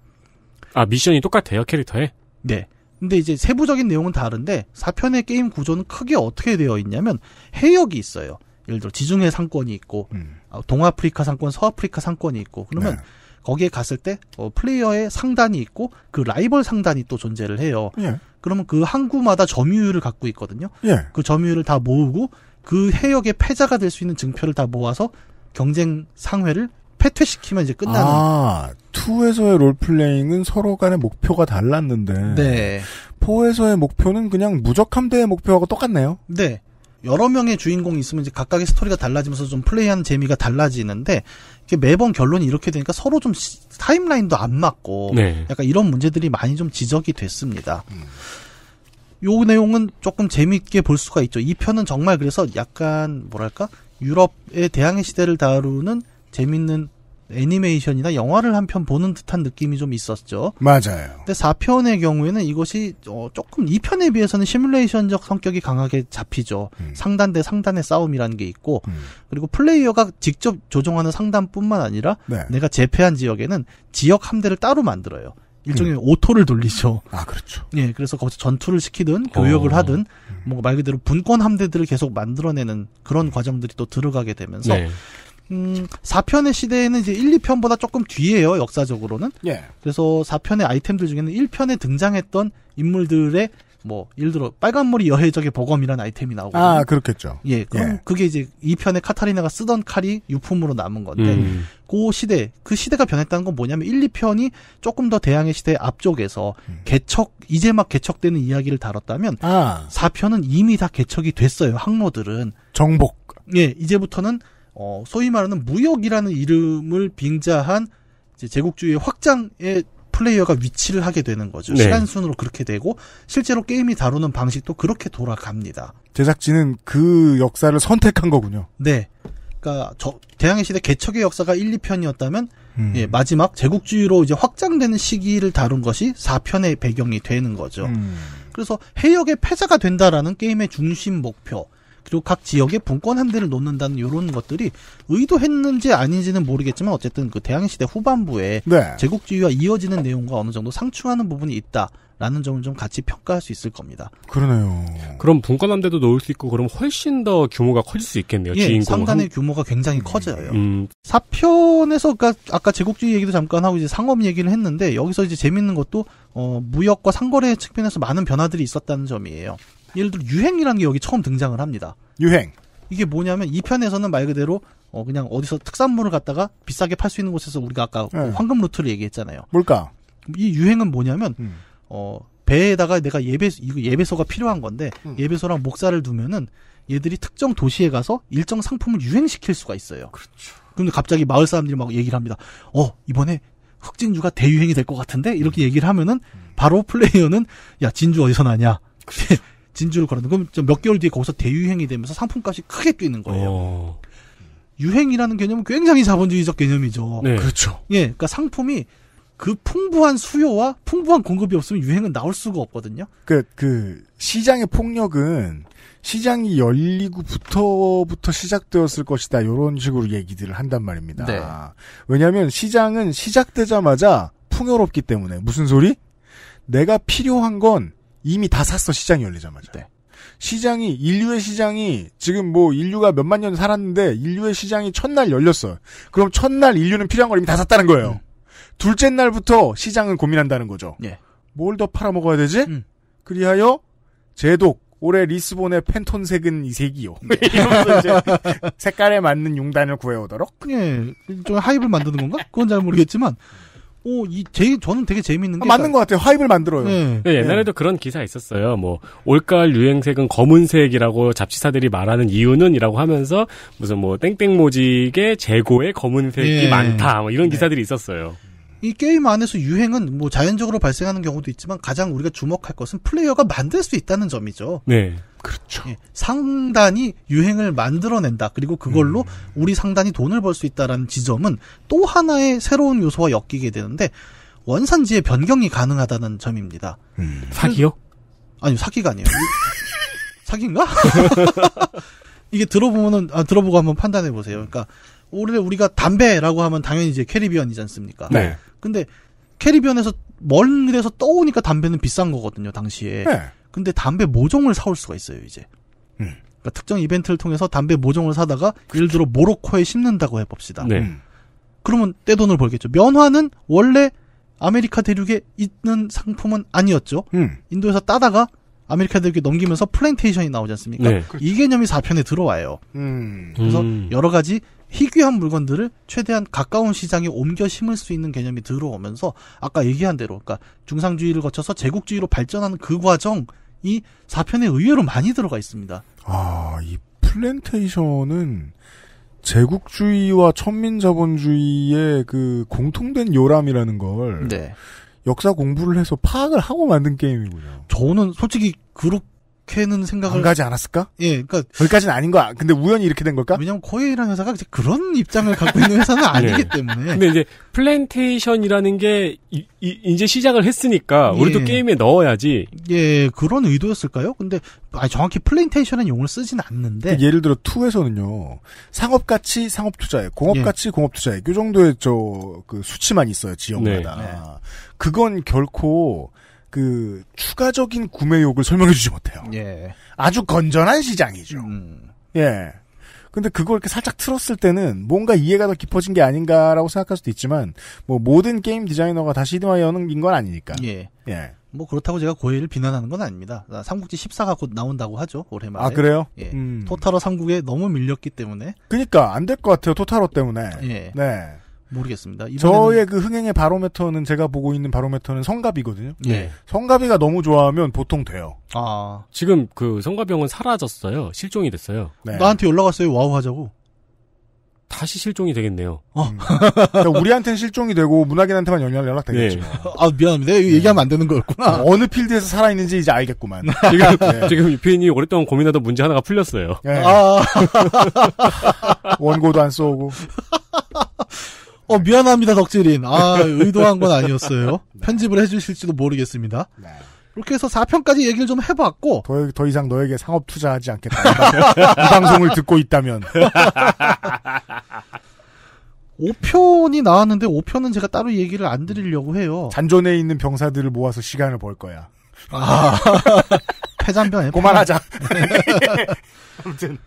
Speaker 4: 아 미션이 똑같아요 캐릭터에? 네. 근데 이제 세부적인 내용은 다른데 4편의 게임 구조는 크게 어떻게 되어 있냐면 해역이 있어요. 예를 들어 지중해 상권이 있고 음. 아, 동아프리카 상권, 서아프리카 상권이 있고 그러면 네. 거기에 갔을 때 어, 플레이어의 상단이 있고 그 라이벌 상단이 또 존재를 해요. 예. 그러면 그 항구마다 점유율을 갖고 있거든요. 예. 그 점유율을 다 모으고 그 해역의 패자가 될 수 있는 증표를 다 모아서 경쟁 상회를 패퇴시키면 이제 끝나는. 아, 2에서의 롤플레잉은 서로 간의 목표가 달랐는데. 네. 4에서의 목표는 그냥 무적함대의 목표하고 똑같네요. 네. 여러 명의 주인공이 있으면 이제 각각의 스토리가 달라지면서 좀 플레이하는 재미가 달라지는데 이게 매번 결론이 이렇게 되니까 서로 좀 타임라인도 안 맞고 네. 약간 이런 문제들이 많이 좀 지적이 됐습니다. 음. 요 내용은 조금 재미있게 볼 수가 있죠. 이 편은 정말 그래서 약간 뭐랄까 유럽의 대항해 시대를 다루는 재밌는 애니메이션이나 영화를 한 편 보는 듯한 느낌이 좀 있었죠. 맞아요. 근데 4편의 경우에는 이것이 어, 조금 2편에 비해서는 시뮬레이션적 성격이 강하게 잡히죠. 음. 상단 대 상단의 싸움이라는 게 있고 음. 그리고 플레이어가 직접 조종하는 상단뿐만 아니라 네. 내가 제패한 지역에는 지역 함대를 따로 만들어요. 일종의 음. 오토를 돌리죠. 아, 그렇죠. 예, 그래서 거기서 전투를 시키든 교역을 어. 하든 뭐말 음. 그대로 분권 함대들을 계속 만들어내는 그런 음. 과정들이 또 들어가게 되면서 네. 음, 4편의 시대에는 이제 1, 2편보다 조금 뒤에요, 역사적으로는. 예. 그래서 4편의 아이템들 중에는 1편에 등장했던 인물들의 뭐, 예를 들어, 빨간머리 여해적의 보검이라는 아이템이 나오고. 아, 그렇겠죠. 예. 그 예. 그게 이제 2편에 카타리나가 쓰던 칼이 유품으로 남은 건데, 음. 그 시대, 그 시대가 변했다는 건 뭐냐면 1, 2편이 조금 더 대항해 시대 앞쪽에서 음. 개척, 이제 막 개척되는 이야기를 다뤘다면, 아. 4편은 이미 다 개척이 됐어요, 항로들은. 정복. 예, 이제부터는 어, 소위 말하는 무역이라는 이름을 빙자한 제국주의 확장의 플레이어가 위치를 하게 되는 거죠. 네. 시간순으로 그렇게 되고 실제로 게임이 다루는 방식도 그렇게 돌아갑니다.
Speaker 2: 제작진은 그 역사를 선택한 거군요.
Speaker 4: 네. 그니까저 대항해 시대 개척의 역사가 1, 2편이었다면 음. 예, 마지막 제국주의로 이제 확장되는 시기를 다룬 것이 4편의 배경이 되는 거죠. 음. 그래서 해역의 패자가 된다라는 게임의 중심 목표. 그리고 각 지역의 분권 한대를 놓는다는 이런 것들이 의도했는지 아닌지는 모르겠지만 어쨌든 그 대항시대 해 후반부에 네. 제국주의와 이어지는 내용과 어느 정도 상충하는 부분이 있다. 라는 점을 좀 같이 평가할 수 있을 겁니다. 그러네요. 그럼 분권한대도 놓을
Speaker 3: 수 있고 그럼 훨씬 더
Speaker 4: 규모가 커질 수 있겠네요. 예, 주인공 상단의 한... 규모가 굉장히 커져요. 음. 사편에서 아까, 그러니까 아까 제국주의 얘기도 잠깐 하고 이제 상업 얘기를 했는데 여기서 이제 재밌는 것도 어, 무역과 상거래 측면에서 많은 변화들이 있었다는 점이에요. 예를 들어 유행이라는 게 여기 처음 등장을 합니다. 유행. 이게 뭐냐면 이 편에서는 말 그대로 어 그냥 어디서 특산물을 갖다가 비싸게 팔 수 있는 곳에서 우리가 아까 네. 황금 루트를 얘기했잖아요. 뭘까? 이 유행은 뭐냐면 음. 어 배에다가 내가 예배 이거 예배소가 필요한 건데 음. 예배소랑 목사를 두면은 얘들이 특정 도시에 가서 일정 상품을 유행시킬 수가 있어요. 그렇죠. 근데 갑자기 마을 사람들이 막 얘기를 합니다. 어 이번에 흑진주가 대유행이 될 것 같은데 이렇게 얘기를 하면은 음. 바로 플레이어는 야 진주 어디서 나냐 그렇죠. 진주를 걸었는 그럼 몇 개월 뒤에 거기서 대유행이 되면서 상품값이 크게 뛰는 거예요. 어. 유행이라는 개념은 굉장히 자본주의적 개념이죠. 네. 그렇죠. 예, 그러니까 상품이 그 풍부한 수요와 풍부한 공급이 없으면 유행은 나올 수가 없거든요. 그, 그, 시장의 폭력은
Speaker 2: 시장이 열리고부터부터 시작되었을 것이다. 이런 식으로 얘기들을 한단 말입니다. 네. 왜냐면 하 시장은 시작되자마자 풍요롭기 때문에. 무슨 소리? 내가 필요한 건 이미 다 샀어 시장이 열리자마자. 네. 시장이 인류의 시장이 지금 뭐 인류가 몇 만 년 살았는데 인류의 시장이 첫날 열렸어. 그럼 첫날 인류는 필요한 걸 이미 다 샀다는 거예요. 음. 둘째 날부터 시장은 고민한다는 거죠. 예. 뭘더 팔아먹어야 되지? 음. 그리하여 제독 올해 리스본의
Speaker 4: 펜톤색은 이색이요. 네. 이러면서 이제
Speaker 2: 색깔에 맞는 용단을 구해오도록.
Speaker 4: 예, 좀 하입을 만드는 건가? 그건 잘 모르겠지만 오, 어, 이, 제, 저는 되게 재밌는 게. 아, 맞는 그러니까 것 같아요. 화입을 만들어요. 네. 네,
Speaker 3: 옛날에도 네. 그런 기사 있었어요. 뭐, 올가을 유행색은 검은색이라고 잡지사들이 말하는 이유는 이라고 하면서 무슨 뭐, 땡땡모직의 재고에 검은색이 예. 많다. 뭐 이런 네. 기사들이 있었어요.
Speaker 4: 이 게임 안에서 유행은 뭐 자연적으로 발생하는 경우도 있지만 가장 우리가 주목할 것은 플레이어가 만들 수 있다는 점이죠. 네. 그렇죠. 예, 상단이 유행을 만들어낸다. 그리고 그걸로 음. 우리 상단이 돈을 벌 수 있다라는 지점은 또 하나의 새로운 요소와 엮이게 되는데 원산지의 변경이 가능하다는 점입니다. 음. 사기요? 아니 요 사기가 아니에요. 사기인가? 이게 들어보면은 아, 들어보고 한번 판단해 보세요. 그러니까 올해 우리가 담배라고 하면 당연히 이제 캐리비언이지 않습니까? 네. 근데 캐리비언에서 먼 데서 떠오니까 담배는 비싼 거거든요, 당시에. 네. 근데 담배 모종을 사올 수가 있어요, 이제. 음. 그러니까 특정 이벤트를 통해서 담배 모종을 사다가 그렇 예를 들어 모로코에 심는다고 해봅시다. 네. 음. 그러면 떼돈을 벌겠죠. 면화는 원래 아메리카 대륙에 있는 상품은 아니었죠. 음. 인도에서 따다가 아메리카 대륙에 넘기면서 플랜테이션이 나오지 않습니까? 네. 그렇죠. 이 개념이 4편에 들어와요. 음. 그래서 음. 여러 가지 희귀한 물건들을 최대한 가까운 시장에 옮겨 심을 수 있는 개념이 들어오면서 아까 얘기한 대로 그러니까 중상주의를 거쳐서 제국주의로 발전하는 그 과정이 4편에 의외로 많이 들어가 있습니다. 아,
Speaker 2: 이 플랜테이션은 제국주의와 천민자본주의의 그 공통된 요람이라는 걸 네. 역사 공부를 해서 파악을 하고 만든 게임이군요. 저는 솔직히 그룹 그렇는 생각을 안 가지 않았을까?
Speaker 4: 예, 그러니까 거기까지는 아닌 거야. 근데 우연히 이렇게 된 걸까? 왜냐면 코웨이라는 회사가 이제 그런 입장을 갖고 있는 회사는 네. 아니기 네. 때문에. 근데
Speaker 3: 이제 플랜테이션이라는 게 이, 이제 시작을 했으니까 예. 우리도 게임에
Speaker 4: 넣어야지. 예, 그런 의도였을까요? 근데 아니, 정확히 플랜테이션은 용어 쓰진 않는데. 예를 들어 투에서는요 상업 가치, 상업 투자액, 공업 가치, 예.
Speaker 2: 공업 투자액 이 정도의 저그 수치만 있어요 지역마다. 네. 네. 그건 결코 그 추가적인 구매욕을 설명해 주지
Speaker 4: 못해요. 예. 아주 건전한 시장이죠. 음.
Speaker 2: 예. 근데 그걸 이렇게 살짝 틀었을 때는 뭔가 이해가 더 깊어진 게 아닌가라고 생각할 수도 있지만 뭐 모든 게임 디자이너가 다 시드마이어인 건 아니니까. 예.
Speaker 4: 예. 뭐 그렇다고 제가 고해를 비난하는 건 아닙니다. 아, 삼국지 14가 곧 나온다고 하죠 올해 말에. 아 그래요? 예. 음. 토탈로 삼국에 너무 밀렸기 때문에. 그니까 러안될 것 같아요 토탈로 때문에. 예. 네. 모르겠습니다. 저의
Speaker 2: 그 흥행의 바로메터는 제가 보고 있는 바로메터는 성가비거든요. 예. 네.
Speaker 4: 성가비가 너무 좋아하면 보통
Speaker 3: 돼요. 아 지금 그 성가병은 사라졌어요. 실종이 됐어요. 네. 나한테
Speaker 4: 연락 왔어요. 와우 하자고.
Speaker 3: 다시 실종이 되겠네요.
Speaker 4: 어. 음. 그러니까 우리한테는 실종이 되고 문학인한테만 연락 연락 되겠죠. 네. 아 미안합니다. 이거 네. 얘기하면
Speaker 2: 안 되는 거였구나. 어, 어느 필드에서 살아 있는지 이제 알겠구만. 지금 네.
Speaker 3: 지금 유피인이 오랫동안 고민하던 문제 하나가 풀렸어요.
Speaker 4: 네. 아.
Speaker 2: 원고도 안 쏘고.
Speaker 4: 어, 미안합니다, 덕질인. 아, 의도한 건 아니었어요. 네. 편집을 해주실지도 모르겠습니다. 네. 이렇게 해서 4편까지 얘기를 좀 해봤고. 더, 더 이상 너에게 상업 투자하지 않겠다. 이 방송을 듣고 있다면. 5편이 나왔는데 5편은 제가 따로 얘기를 안 드리려고 해요. 잔존에 있는 병사들을 모아서 시간을 벌 거야. 아. 폐잔병에. 고만하자. 아무튼.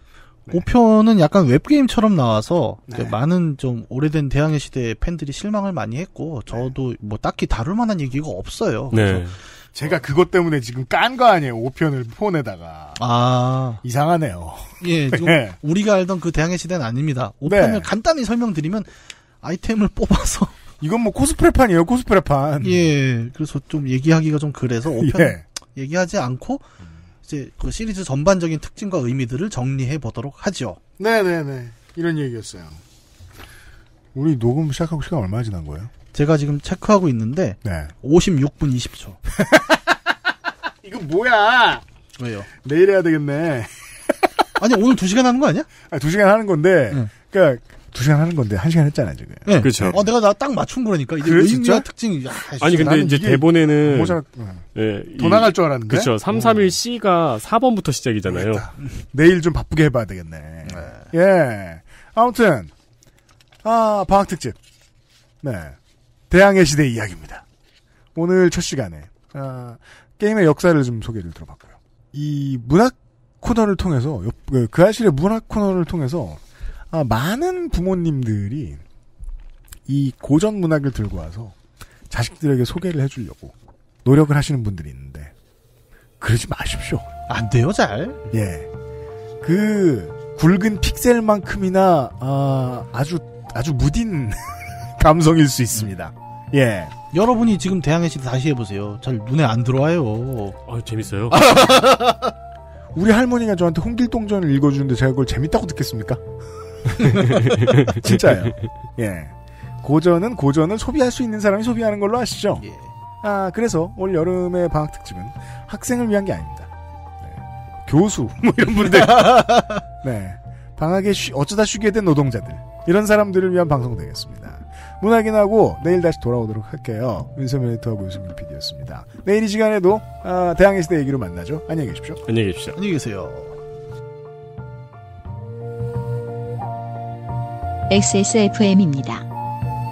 Speaker 4: 네. 5편은 약간 웹게임처럼 나와서 네. 많은 좀 오래된 대항해 시대 팬들이 실망을 많이 했고 네. 저도 뭐 딱히 다룰 만한 얘기가 없어요. 네. 그래서 제가 그것 때문에 지금 깐 거 아니에요. 5편을 폰에다가. 아. 이상하네요.
Speaker 2: 예, 네.
Speaker 4: 우리가 알던 그 대항해 시대는 아닙니다. 5편을 네. 간단히 설명드리면 아이템을 뽑아서. 이건 뭐 코스프레판이에요, 코스프레판. 예, 그래서 좀 얘기하기가 좀 그래서 5편 예. 얘기하지 않고 이제 그 시리즈 전반적인 특징과 의미들을 정리해 보도록 하죠.
Speaker 2: 네네네. 네, 네. 이런 얘기였어요.
Speaker 4: 우리 녹음 시작하고 시간 얼마 지난 거예요? 제가 지금 체크하고 있는데 네. 56분
Speaker 2: 20초. 이거 뭐야? 왜요? 내일 해야 되겠네. 아니 오늘 2시간 하는 거 아니야? 아, 2시간 하는 건데 응. 네. 그러니까 2 시간 하는 건데 1 시간 했잖아요
Speaker 4: 지금. 네. 그렇죠. 어 내가 나 딱 맞춘 거라니까 이게 그래, 의미와 특징이. 야, 아니 근데 이제 대본에는 모자.
Speaker 3: 예. 더 이, 나갈 줄 알았는데. 그렇죠. 331 C가 4번부터 시작이잖아요. 그렇다.
Speaker 2: 내일 좀 바쁘게 해봐야 되겠네. 네. 예. 아무튼 아 방학 특집. 네. 대항해 시대 이야기입니다. 오늘 첫 시간에 아, 게임의 역사를 좀 소개를 들어봤고요. 이 문학 코너를 통해서 그, 그 아실의 문학 코너를 통해서 아, 많은 부모님들이 이 고전 문학을 들고 와서 자식들에게 소개를 해주려고 노력을 하시는 분들이 있는데 그러지 마십시오. 안 돼요, 잘. 예. 그 굵은 픽셀만큼이나 아, 아주 아주 무딘
Speaker 4: 감성일 수 있습니다. 예. 여러분이 지금 대항해 씨 다시 해보세요. 잘 눈에 안 들어와요. 아, 재밌어요. 우리 할머니가 저한테
Speaker 2: 홍길동전을 읽어주는데 제가 그걸 재밌다고 듣겠습니까? 진짜요 예. 고전은 고전을 소비할 수 있는 사람이 소비하는 걸로 아시죠? 예. 아, 그래서 올 여름의 방학 특집은 학생을 위한 게 아닙니다. 네. 교수, 뭐 이런 분들. 네. 방학에 쉬, 어쩌다 쉬게 된 노동자들. 이런 사람들을 위한 방송 되겠습니다. 문학인하고 내일 다시 돌아오도록 할게요. 윤세민 에터하고 윤승민 PD였습니다. 내일 이 시간에도 아, 대항해 시대 얘기로 만나죠. 안녕히 계십시오.
Speaker 4: 안녕히 계십시오. 안녕히 계세요.
Speaker 2: XSFM입니다.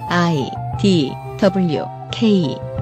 Speaker 3: I D W K